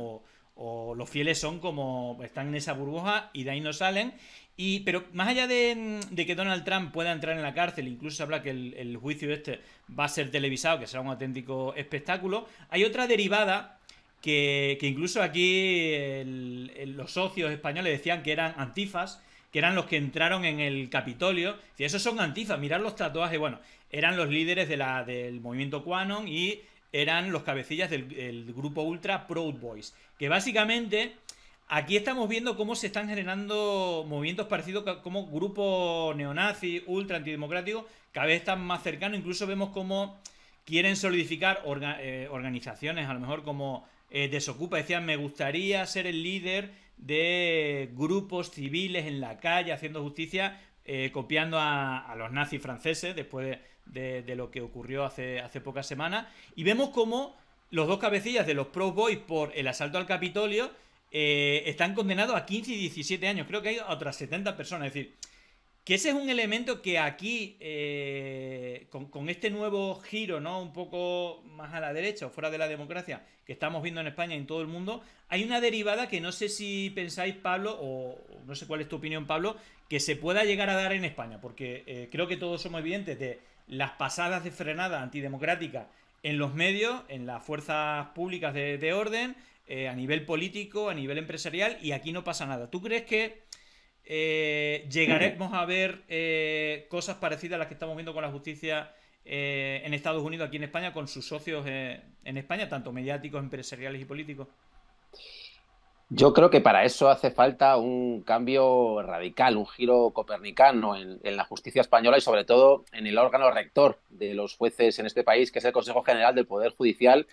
o, los fieles son como están en esa burbuja y de ahí no salen. Y, pero más allá de, que Donald Trump pueda entrar en la cárcel, incluso se habla que el, juicio este va a ser televisado, que será un auténtico espectáculo, hay otra derivada que, incluso aquí los socios españoles decían que eran antifas, que eran los que entraron en el Capitolio. Y esos son antifas, mirad los tatuajes. Bueno, eran los líderes del movimiento Quanon y eran los cabecillas del grupo ultra Proud Boys. Que básicamente aquí estamos viendo cómo se están generando movimientos parecidos como grupo neonazi, ultra antidemocrático, cada vez están más cercanos. Incluso vemos cómo quieren solidificar eh, organizaciones, a lo mejor como eh, Desocupa. Decían, me gustaría ser el líder de grupos civiles en la calle haciendo justicia, eh, copiando a, los nazis franceses después de, lo que ocurrió hace, hace pocas semanas. Y vemos cómo los dos cabecillas de los Pro Boys por el asalto al Capitolio eh, están condenados a 15 y 17 años. Creo que hay otras 70 personas. Es decir, que ese es un elemento que aquí, eh, con, este nuevo giro, ¿no? Un poco más a la derecha, o fuera de la democracia, que estamos viendo en España y en todo el mundo, hay una derivada que no sé si pensáis, Pablo, o no sé cuál es tu opinión, Pablo, que se pueda llegar a dar en España, porque eh, creo que todos somos evidentes de las pasadas de frenada antidemocrática en los medios, en las fuerzas públicas de, orden, eh, a nivel político, a nivel empresarial, y aquí no pasa nada. ¿Tú crees que eh, llegaremos a ver eh, cosas parecidas a las que estamos viendo con la justicia eh, en Estados Unidos, aquí en España, con sus socios eh, en España, tanto mediáticos, empresariales y políticos? Yo creo que para eso hace falta un cambio radical, un giro copernicano en, la justicia española y sobre todo en el órgano rector de los jueces en este país, que es el Consejo General del Poder Judicial,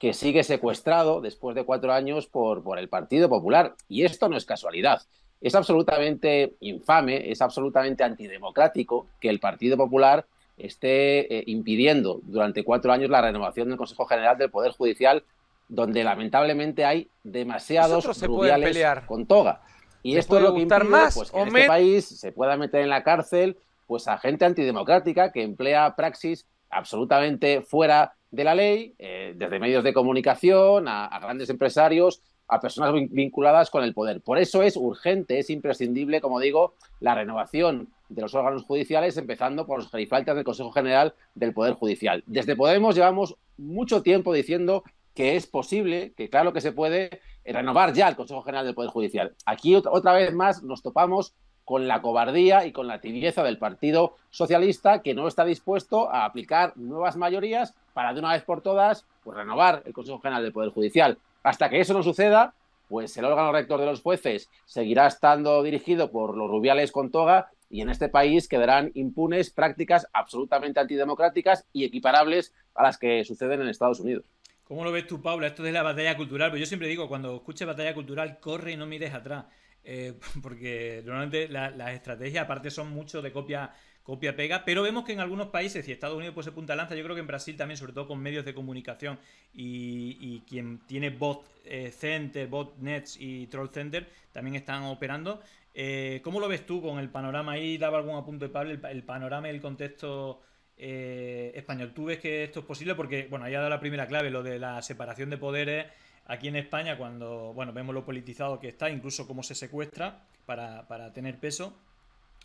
que sigue secuestrado después de cuatro años por el Partido Popular. Y esto no es casualidad. Es absolutamente infame, es absolutamente antidemocrático que el Partido Popular esté eh, impidiendo durante cuatro años la renovación del Consejo General del Poder Judicial, donde lamentablemente hay demasiados se rubiales con toga. Y esto es lo que más, pues, que en este país se pueda meter en la cárcel pues, a gente antidemocrática que emplea praxis absolutamente fuera de la ley, eh, desde medios de comunicación a, grandes empresarios a personas vinculadas con el poder. Por eso es urgente, es imprescindible, como digo, la renovación de los órganos judiciales, empezando por los gerifaltas del Consejo General del Poder Judicial. Desde Podemos llevamos mucho tiempo diciendo que es posible, que claro que se puede, eh, renovar ya el Consejo General del Poder Judicial. Aquí otra vez más nos topamos con la cobardía y con la tibieza del Partido Socialista que no está dispuesto a aplicar nuevas mayorías para de una vez por todas pues, renovar el Consejo General del Poder Judicial. Hasta que eso no suceda, pues el órgano rector de los jueces seguirá estando dirigido por los rubiales con toga y en este país quedarán impunes prácticas absolutamente antidemocráticas y equiparables a las que suceden en Estados Unidos. ¿Cómo lo ves tú, Paula? Esto de la batalla cultural, pues yo siempre digo, cuando escuches batalla cultural, corre y no mires atrás. Eh, porque normalmente las estrategias, aparte, son mucho de copia copia-pega, pero vemos que en algunos países, y Estados Unidos pues se punta lanza, yo creo que en Brasil también, sobre todo con medios de comunicación y, quien tiene bot eh, center, bot y troll center, también están operando. Eh, ¿Cómo lo ves tú con el panorama ahí? Daba algún apunte de Pablo, el, panorama y el contexto eh, español. ¿Tú ves que esto es posible? Porque, bueno, ya ha dado la primera clave, lo de la separación de poderes aquí en España, cuando, bueno, vemos lo politizado que está, incluso cómo se secuestra para tener peso.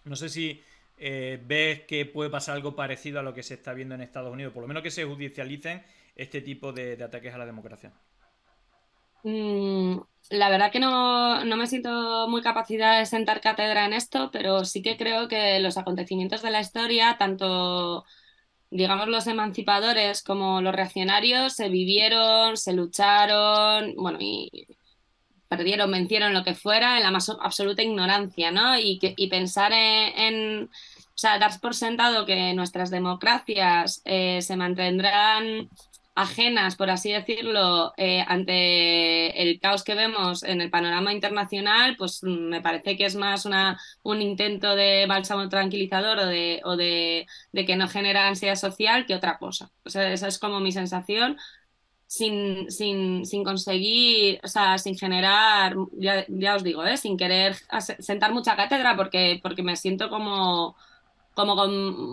No sé si eh, ves que puede pasar algo parecido a lo que se está viendo en Estados Unidos, por lo menos que se judicialicen este tipo de, ataques a la democracia. Mm, la verdad que no, no, me siento muy capacidad de sentar cátedra en esto, pero sí que creo que los acontecimientos de la historia, tanto digamos los emancipadores como los reaccionarios, se vivieron, se lucharon, bueno, y perdieron, vencieron, lo que fuera, en la más absoluta ignorancia, ¿no? Y, pensar en, o sea, dar por sentado que nuestras democracias eh, se mantendrán ajenas, por así decirlo, eh, ante el caos que vemos en el panorama internacional, pues mm, me parece que es más una, un intento de bálsamo tranquilizador o, de, de que no genera ansiedad social que otra cosa. O sea, esa es como mi sensación sin, sin, sin conseguir, o sea, sin generar, ya, os digo, ¿eh? sin querer sentar mucha cátedra porque, porque me siento como, como con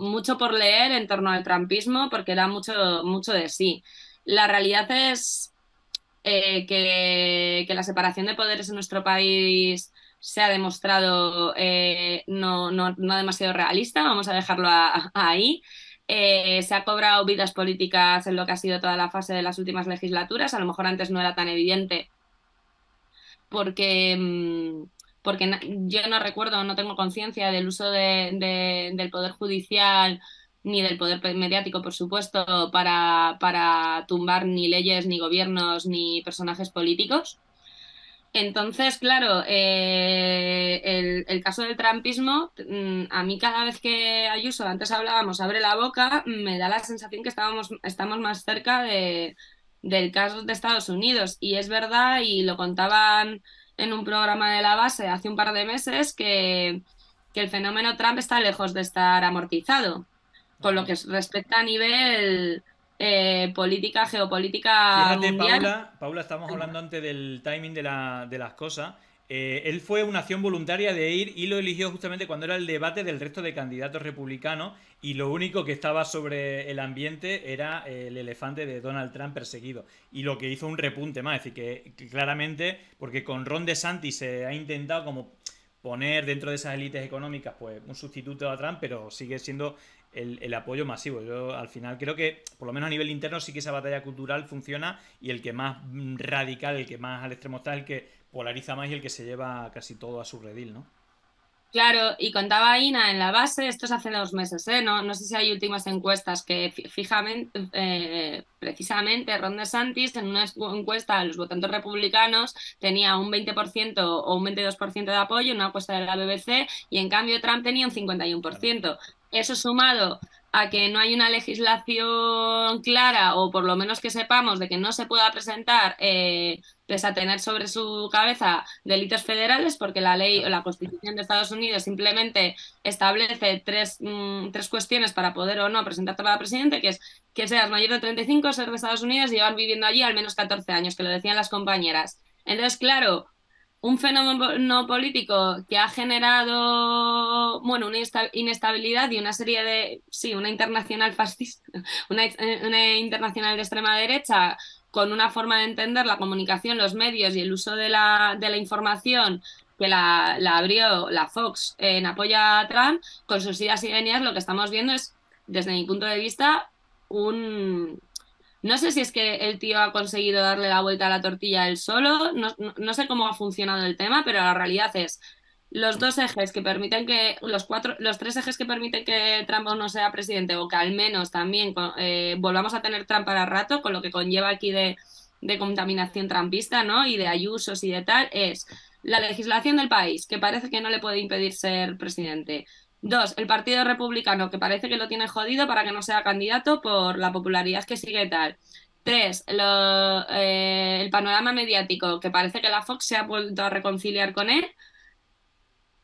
mucho por leer en torno al trampismo porque da mucho, mucho de sí. La realidad es eh, que, que, la separación de poderes en nuestro país se ha demostrado eh, no, no, no, demasiado realista, vamos a dejarlo ahí. Eh, se ha cobrado vidas políticas en lo que ha sido toda la fase de las últimas legislaturas. A lo mejor antes no era tan evidente porque, mm, porque yo no recuerdo, no tengo conciencia del uso del Poder Judicial ni del poder mediático, por supuesto, para, para tumbar ni leyes, ni gobiernos, ni personajes políticos. Entonces, claro, eh, el, caso del trampismo, mm, a mí cada vez que Ayuso, antes hablábamos, abre la boca, me da la sensación que estábamos, estamos más cerca de, del caso de Estados Unidos. Y es verdad, y lo contaban en un programa de la base hace un par de meses, que, que el fenómeno Trump está lejos de estar amortizado. Con lo que respecta a nivel eh, política, geopolítica Fíjate, Paula, estamos hablando antes del timing de, las cosas. Eh, él fue una acción voluntaria de ir y lo eligió justamente cuando era el debate del resto de candidatos republicanos y lo único que estaba sobre el ambiente era eh, el elefante de Donald Trump perseguido. Y lo que hizo un repunte más, es decir, que, que claramente, porque con Ron DeSantis se ha intentado como poner dentro de esas élites económicas pues un sustituto a Trump, pero sigue siendo el, apoyo masivo. Yo al final creo que, por lo menos a nivel interno, sí que esa batalla cultural funciona y el que más radical, el que más al extremo está, el que polariza más y el que se lleva casi todo a su redil, ¿no? Claro, y contaba Ina en la base, esto es hace dos meses, ¿eh? no, no sé si hay últimas encuestas que fijamente, eh, precisamente Ron DeSantis en una encuesta a los votantes republicanos tenía un 20% o un 22% de apoyo, en una encuesta de la BBC, y en cambio Trump tenía un 51%. Eso sumado a que no hay una legislación clara o por lo menos que sepamos de que no se pueda presentar, eh, pese a tener sobre su cabeza delitos federales, porque la ley o la Constitución de Estados Unidos simplemente establece mm, tres, cuestiones para poder o no presentarte para presidente, que es que seas mayor de 35, ser de Estados Unidos y llevar viviendo allí al menos 14 años, que lo decían las compañeras. Entonces, claro, un fenómeno político que ha generado, bueno, una inestabilidad y una serie de, sí, una internacional fascista, eh, una, internacional de extrema derecha con una forma de entender la comunicación, los medios y el uso de la, de la información que la, abrió la Fox en apoyo a Trump, con sus ideas y venidas lo que estamos viendo es, desde mi punto de vista, un, no sé si es que el tío ha conseguido darle la vuelta a la tortilla él solo, no, sé cómo ha funcionado el tema, pero la realidad es los dos ejes que permiten que los cuatro los tres ejes que permiten que Trump no sea presidente o que al menos también eh, volvamos a tener Trump para rato con lo que conlleva aquí de, de contaminación trampista no y de ayusos y de tal es la legislación del país que parece que no le puede impedir ser presidente Dos, el Partido Republicano, que parece que lo tiene jodido para que no sea candidato por la popularidad que sigue tal. Tres, eh, el panorama mediático, que parece que la Fox se ha vuelto a reconciliar con él.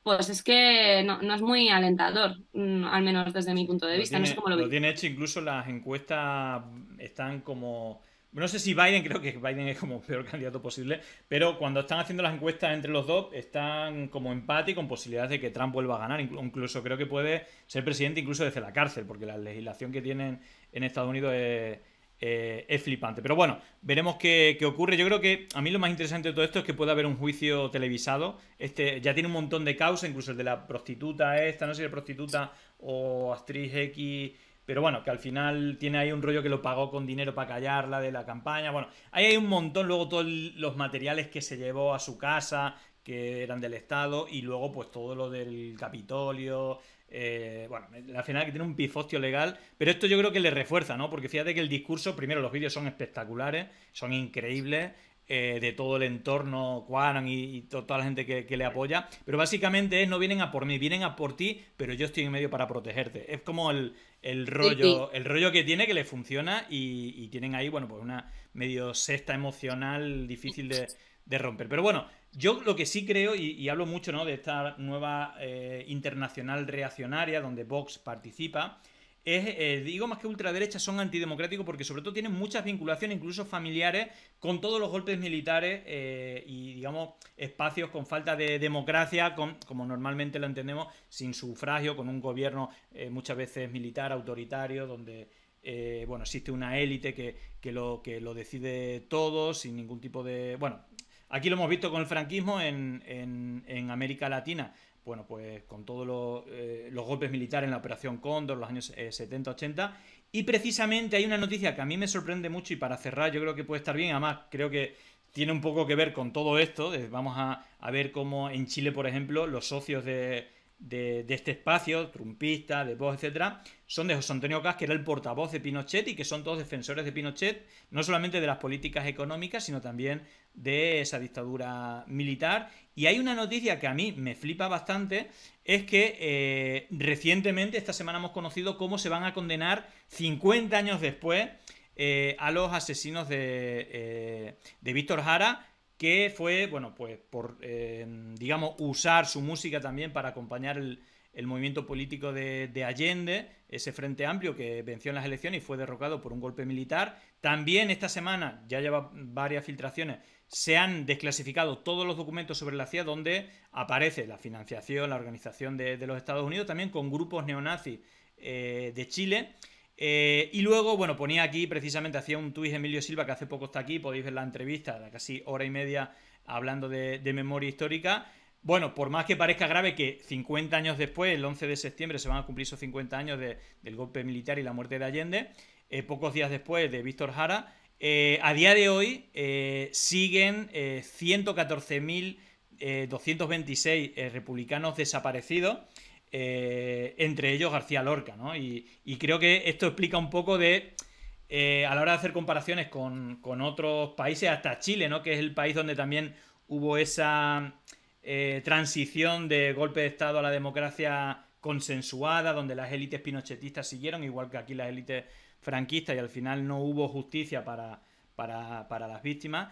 Pues es que no, es muy alentador, mm, al menos desde mi punto de vista. lo, tiene hecho, incluso las encuestas están como no sé si Biden, creo que Biden es como el peor candidato posible, pero cuando están haciendo las encuestas entre los dos, están como empate y con posibilidades de que Trump vuelva a ganar. Incluso creo que puede ser presidente incluso desde la cárcel, porque la legislación que tienen en Estados Unidos es, eh, flipante. Pero bueno, veremos qué, ocurre. Yo creo que a mí lo más interesante de todo esto es que puede haber un juicio televisado. Este ya tiene un montón de causas, incluso el de la prostituta esta, no sé si es prostituta o actriz X pero bueno, que al final tiene ahí un rollo que lo pagó con dinero para callarla de la campaña. Bueno, ahí hay un montón, luego todos los materiales que se llevó a su casa, que eran del Estado, y luego pues todo lo del Capitolio, eh, bueno, al final que tiene un pifostio legal, pero esto yo creo que le refuerza, ¿no? Porque fíjate que el discurso, primero, los vídeos son espectaculares, son increíbles, eh, de todo el entorno, Juan y, toda la gente que, le apoya. Pero básicamente es, no vienen a por mí, vienen a por ti, pero yo estoy en medio para protegerte. Es como el, rollo, el rollo que tiene que le funciona y, tienen ahí, bueno, pues una medio sexta emocional difícil de, romper. Pero bueno, yo lo que sí creo, y, hablo mucho ¿no? de esta nueva eh, internacional reaccionaria donde Vox participa, eh, digo más que ultraderecha, son antidemocráticos porque sobre todo tienen muchas vinculaciones, incluso familiares, con todos los golpes militares eh, y, digamos, espacios con falta de democracia, como normalmente lo entendemos, sin sufragio, con un gobierno eh, muchas veces militar, autoritario, donde... bueno, existe una élite que, lo, que lo decide todo sin ningún tipo de... Bueno, Aquí lo hemos visto con el franquismo en, en, América Latina, bueno, pues con todos eh, los golpes militares en la Operación Cóndor, los años 70-80. Eh, y precisamente hay una noticia que a mí me sorprende mucho y para cerrar yo creo que puede estar bien, además creo que tiene un poco que ver con todo esto. Eh, vamos a, a ver cómo en Chile, por ejemplo, los socios de, de, este espacio, trumpista, de voz, etcétera, son de José Antonio Cas, que era el portavoz de Pinochet y que son todos defensores de Pinochet, no solamente de las políticas económicas, sino también de esa dictadura militar. Y hay una noticia que a mí me flipa bastante, es que eh, recientemente, esta semana hemos conocido cómo se van a condenar 50 años después eh, a los asesinos de, eh, de Víctor Jara que fue, bueno, pues por, eh, digamos, usar su música también para acompañar el, movimiento político de, Allende, ese Frente Amplio que venció en las elecciones y fue derrocado por un golpe militar. También esta semana, ya lleva varias filtraciones, se han desclasificado todos los documentos sobre la CIA donde aparece la financiación, la organización de, los Estados Unidos, también con grupos neonazis eh, de Chile. Eh, y luego, bueno, ponía aquí precisamente, hacía un tuit Emilio Silva que hace poco está aquí, podéis ver la entrevista, de casi hora y media hablando de, memoria histórica. Bueno, por más que parezca grave que 50 años después, el 11 de septiembre, se van a cumplir esos 50 años del golpe militar y la muerte de Allende, eh, pocos días después de Víctor Jara, eh, a día de hoy siguen 114.226 republicanos desaparecidos. Eh, entre ellos García Lorca, ¿no? Y, creo que esto explica un poco de, eh, a la hora de hacer comparaciones con, otros países, hasta Chile, ¿no? Que es el país donde también hubo esa eh, transición de golpe de Estado a la democracia consensuada, donde las élites pinochetistas siguieron, igual que aquí las élites franquistas, y al final no hubo justicia para, las víctimas.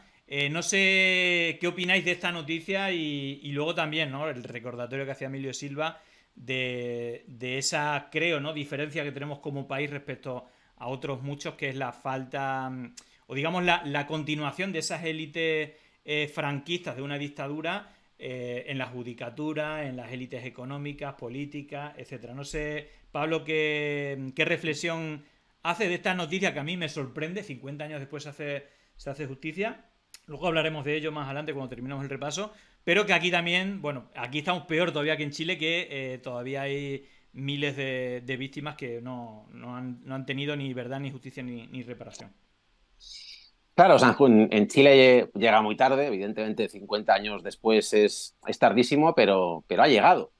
no sé qué opináis de esta noticia y, luego también, ¿no? El recordatorio que hacía Emilio Silva de, esa, creo, ¿no? Diferencia que tenemos como país respecto a otros muchos, que es la falta, mm, o digamos, la, continuación de esas élites eh, franquistas de una dictadura eh, en la judicatura, en las élites económicas, políticas, etcétera. No sé, Pablo, ¿qué, ¿qué, reflexión hace de esta noticia que a mí me sorprende? 50 años después hace, se hace justicia. Luego hablaremos de ello más adelante cuando terminemos el repaso. Pero que aquí también, bueno, aquí estamos peor todavía que en Chile, que eh, todavía hay miles de, víctimas que no, han, tenido ni verdad, ni justicia, ni, reparación. Claro, Juan, en Chile llega muy tarde, evidentemente 50 años después es, tardísimo, pero, pero ha llegado.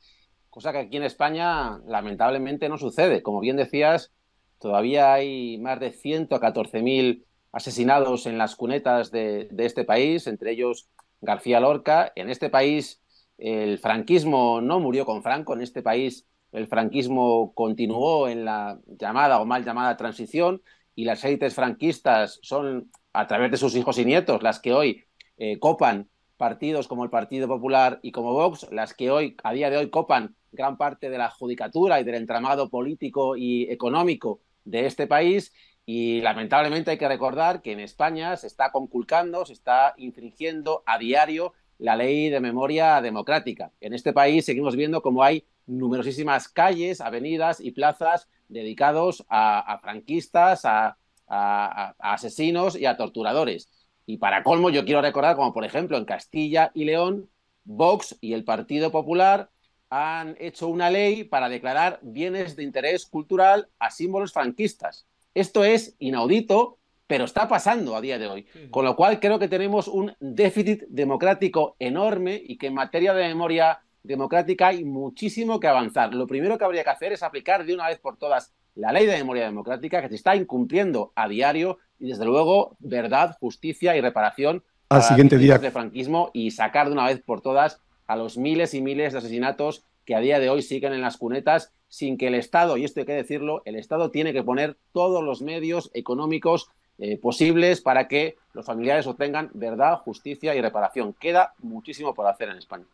Cosa que aquí en España lamentablemente no sucede. Como bien decías, todavía hay más de 114.000 asesinados en las cunetas de, este país, entre ellos García Lorca. En este país el franquismo no murió con Franco, en este país el franquismo continuó en la llamada o mal llamada transición y las élites franquistas son, a través de sus hijos y nietos, las que hoy eh, copan partidos como el Partido Popular y como Vox, las que hoy, a día de hoy, copan gran parte de la judicatura y del entramado político y económico de este país y lamentablemente hay que recordar que en España se está conculcando, se está infringiendo a diario la ley de memoria democrática. En este país seguimos viendo cómo hay numerosísimas calles, avenidas y plazas dedicados a, franquistas, a, a, asesinos y a torturadores. Y para colmo, yo quiero recordar como, por ejemplo, en Castilla y León, Vox y el Partido Popular han hecho una ley para declarar bienes de interés cultural a símbolos franquistas. Esto es inaudito, pero está pasando a día de hoy. Con lo cual creo que tenemos un déficit democrático enorme y que en materia de memoria democrática hay muchísimo que avanzar. Lo primero que habría que hacer es aplicar de una vez por todas la ley de memoria democrática que se está incumpliendo a diario y desde luego verdad, justicia y reparación al siguiente día de franquismo y sacar de una vez por todas a los miles y miles de asesinatos que a día de hoy siguen en las cunetas sin que el Estado, y esto hay que decirlo, el Estado tiene que poner todos los medios económicos eh, posibles para que los familiares obtengan verdad, justicia y reparación. Queda muchísimo por hacer en España.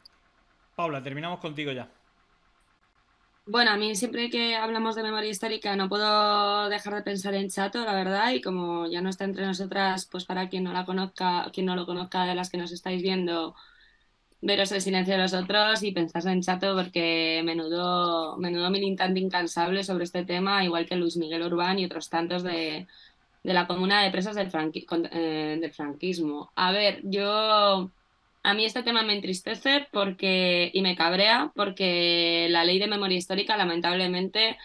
Paula, terminamos contigo ya. Bueno, a mí siempre que hablamos de memoria histórica no puedo dejar de pensar en Chato, la verdad, y como ya no está entre nosotras, pues para quien no la conozca, quien no lo conozca de las que nos estáis viendo, veros el silencio de los otros y en Chato porque menudo, menudo militante incansable sobre este tema, igual que Luis Miguel Urbán y otros tantos de, de la comuna de presas del, eh, franquismo. A ver, yo... A mí este tema me entristece porque y me cabrea porque la ley de memoria histórica lamentablemente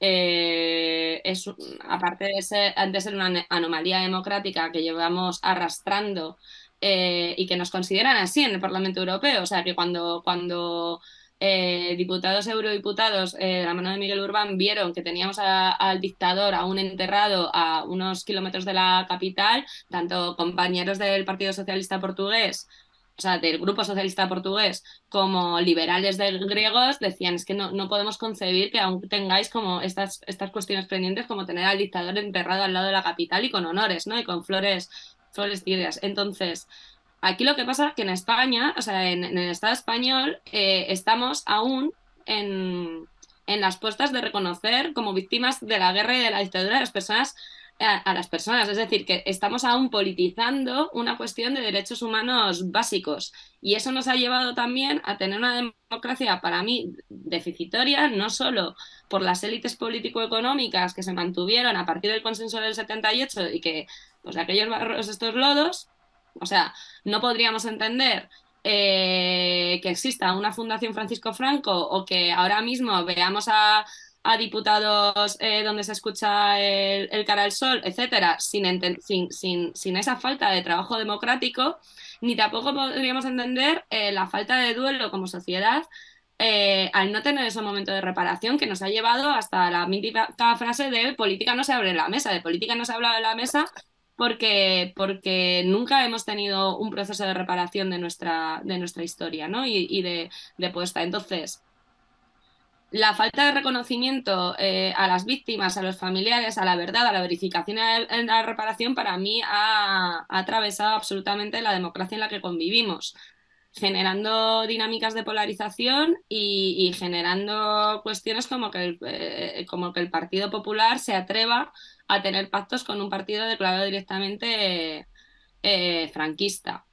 eh, es aparte de ser, de ser una anomalía democrática que llevamos arrastrando eh, y que nos consideran así en el Parlamento Europeo. O sea, que cuando, cuando eh, diputados, eurodiputados, eh, de la mano de Miguel Urbán, vieron que teníamos al dictador aún enterrado a unos kilómetros de la capital, tanto compañeros del Partido Socialista Portugués, o sea, del Grupo Socialista Portugués, como liberales de griegos, decían, es que no, podemos concebir que aún tengáis como estas, estas cuestiones pendientes, como tener al dictador enterrado al lado de la capital y con honores, ¿no? Y con flores entonces, aquí lo que pasa es que en España, o sea, en, el Estado español, eh, estamos aún en, las puestas de reconocer como víctimas de la guerra y de la dictadura a las personas. Eh, las personas, es decir, que estamos aún politizando una cuestión de derechos humanos básicos y eso nos ha llevado también a tener una democracia para mí deficitoria, no solo por las élites político-económicas que se mantuvieron a partir del consenso del 78 y que pues aquellos barros, estos lodos, o sea, no podríamos entender eh, que exista una Fundación Francisco Franco o que ahora mismo veamos a, diputados eh, donde se escucha el, cara al sol, etcétera, sin, sin, sin, esa falta de trabajo democrático, ni tampoco podríamos entender eh, la falta de duelo como sociedad al no tener ese momento de reparación que nos ha llevado hasta la mítica frase de política no se abre la mesa, de política no se habla de la mesa porque, porque nunca hemos tenido un proceso de reparación de nuestra, de nuestra historia y, de, puesta. Entonces, la falta de reconocimiento eh, a las víctimas, a los familiares, a la verdad, a la verificación y a la reparación, para mí ha, atravesado absolutamente la democracia en la que convivimos, generando dinámicas de polarización y, generando cuestiones como que, eh, como que el Partido Popular se atreva a tener pactos con un partido declarado directamente eh, franquista.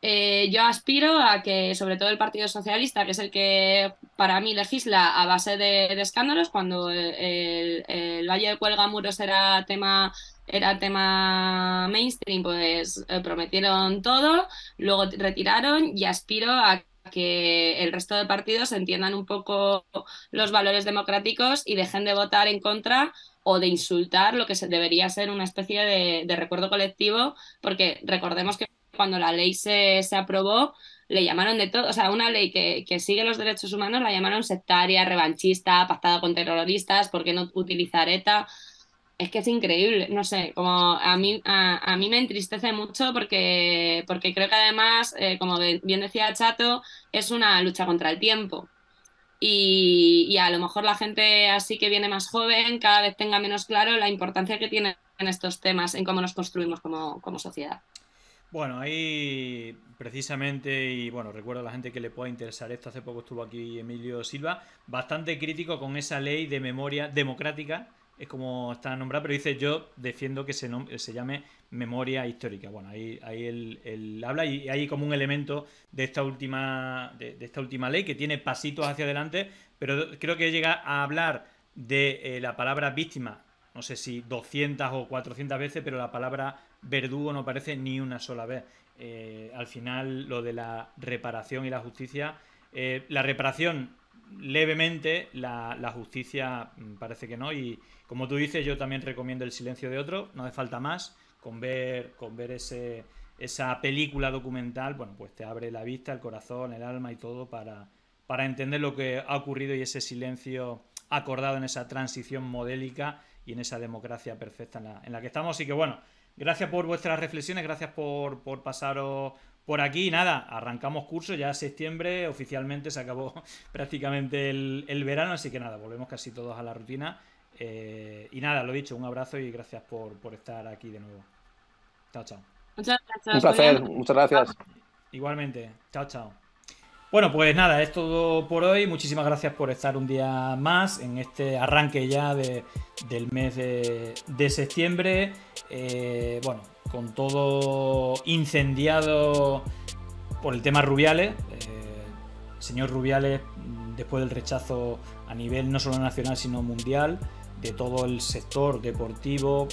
Eh, yo aspiro a que, sobre todo el Partido Socialista, que es el que para mí legisla a base de, escándalos, cuando el, Valle del Cuelga Muros era tema era tema mainstream, pues eh, prometieron todo, luego retiraron y aspiro a que el resto de partidos entiendan un poco los valores democráticos y dejen de votar en contra o de insultar lo que debería ser una especie de, recuerdo colectivo, porque recordemos que cuando la ley se, aprobó, le llamaron de todo, o sea, una ley que, sigue los derechos humanos la llamaron sectaria, revanchista, pactada con terroristas, ¿por qué no utilizar ETA? Es que es increíble, no sé, como a mí, a, mí me entristece mucho porque, porque creo que además, eh, como bien decía Chato, es una lucha contra el tiempo. Y, a lo mejor la gente así que viene más joven cada vez tenga menos claro la importancia que tienen estos temas en cómo nos construimos como, sociedad. Bueno, ahí precisamente, y bueno, recuerdo a la gente que le pueda interesar esto, hace poco estuvo aquí Emilio Silva, bastante crítico con esa ley de memoria democrática, es como está nombrada, pero dice yo defiendo que se, se llame memoria histórica. Bueno, ahí, ahí él, habla y hay como un elemento de esta última, de, esta última ley que tiene pasitos hacia adelante, pero creo que llega a hablar de eh, la palabra víctima, no sé si 200 o 400 veces, pero la palabra verdugo no aparece ni una sola vez. Eh, al final, lo de la reparación y la justicia, eh, la reparación levemente, la, la, justicia mm, parece que no. Y como tú dices, yo también recomiendo el silencio de otro, no hace falta más con ver, con ver ese, esa película documental, bueno, pues te abre la vista, el corazón, el alma y todo para, para entender lo que ha ocurrido y ese silencio acordado en esa transición modélica y en esa democracia perfecta en la, que estamos. Así que bueno, gracias por vuestras reflexiones, gracias por, pasaros por aquí. Nada, arrancamos curso ya septiembre, oficialmente se acabó prácticamente el, el verano, así que nada, volvemos casi todos a la rutina eh, y nada, lo dicho, un abrazo y gracias por, estar aquí de nuevo. Chao, chao. Muchas gracias. Un placer, muchas gracias. Igualmente, chao, chao. Bueno, pues nada, es todo por hoy. Muchísimas gracias por estar un día más en este arranque ya del mes de, septiembre. Eh, bueno, con todo incendiado por el tema Rubiales. Eh, señor Rubiales, después del rechazo a nivel no solo nacional, sino mundial de todo el sector deportivo,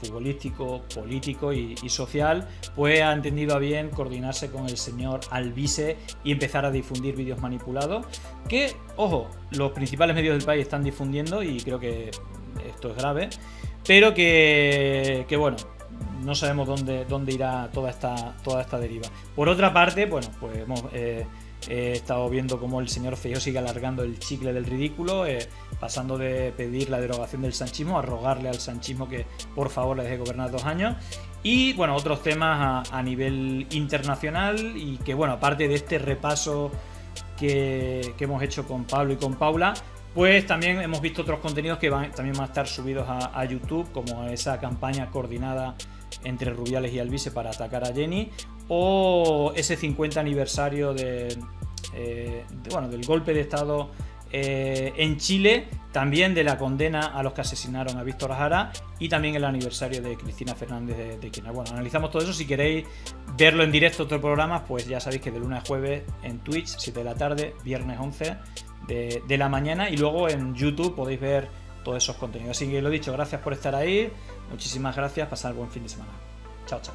futbolístico, político y, social, pues ha entendido a bien coordinarse con el señor Albise y empezar a difundir vídeos manipulados, que, ojo, los principales medios del país están difundiendo y creo que esto es grave, pero que, bueno, no sabemos dónde, dónde irá toda esta, toda esta deriva. Por otra parte, bueno, pues eh, He estado viendo cómo el señor Feijóo sigue alargando el chicle del ridículo, eh, pasando de pedir la derogación del sanchismo a rogarle al sanchismo que por favor le deje gobernar dos años. Y bueno, otros temas a, nivel internacional y que bueno, aparte de este repaso que, hemos hecho con Pablo y con Paula, pues también hemos visto otros contenidos que también van a estar subidos a, YouTube, como esa campaña coordinada entre Rubiales y Albise para atacar a Jenny, o ese 50 aniversario de, eh, bueno, del golpe de Estado eh, en Chile, también de la condena a los que asesinaron a Víctor Jara y también el aniversario de Cristina Fernández de, Quina Bueno, analizamos todo eso. Si queréis verlo en directo, otro programa, pues ya sabéis que de lunes a jueves en Twitch, 7 de la tarde, viernes 11 de, de la mañana y luego en YouTube podéis ver todos esos contenidos. Así que lo dicho, gracias por estar ahí. Muchísimas gracias. Pasar buen fin de semana. Chao, chao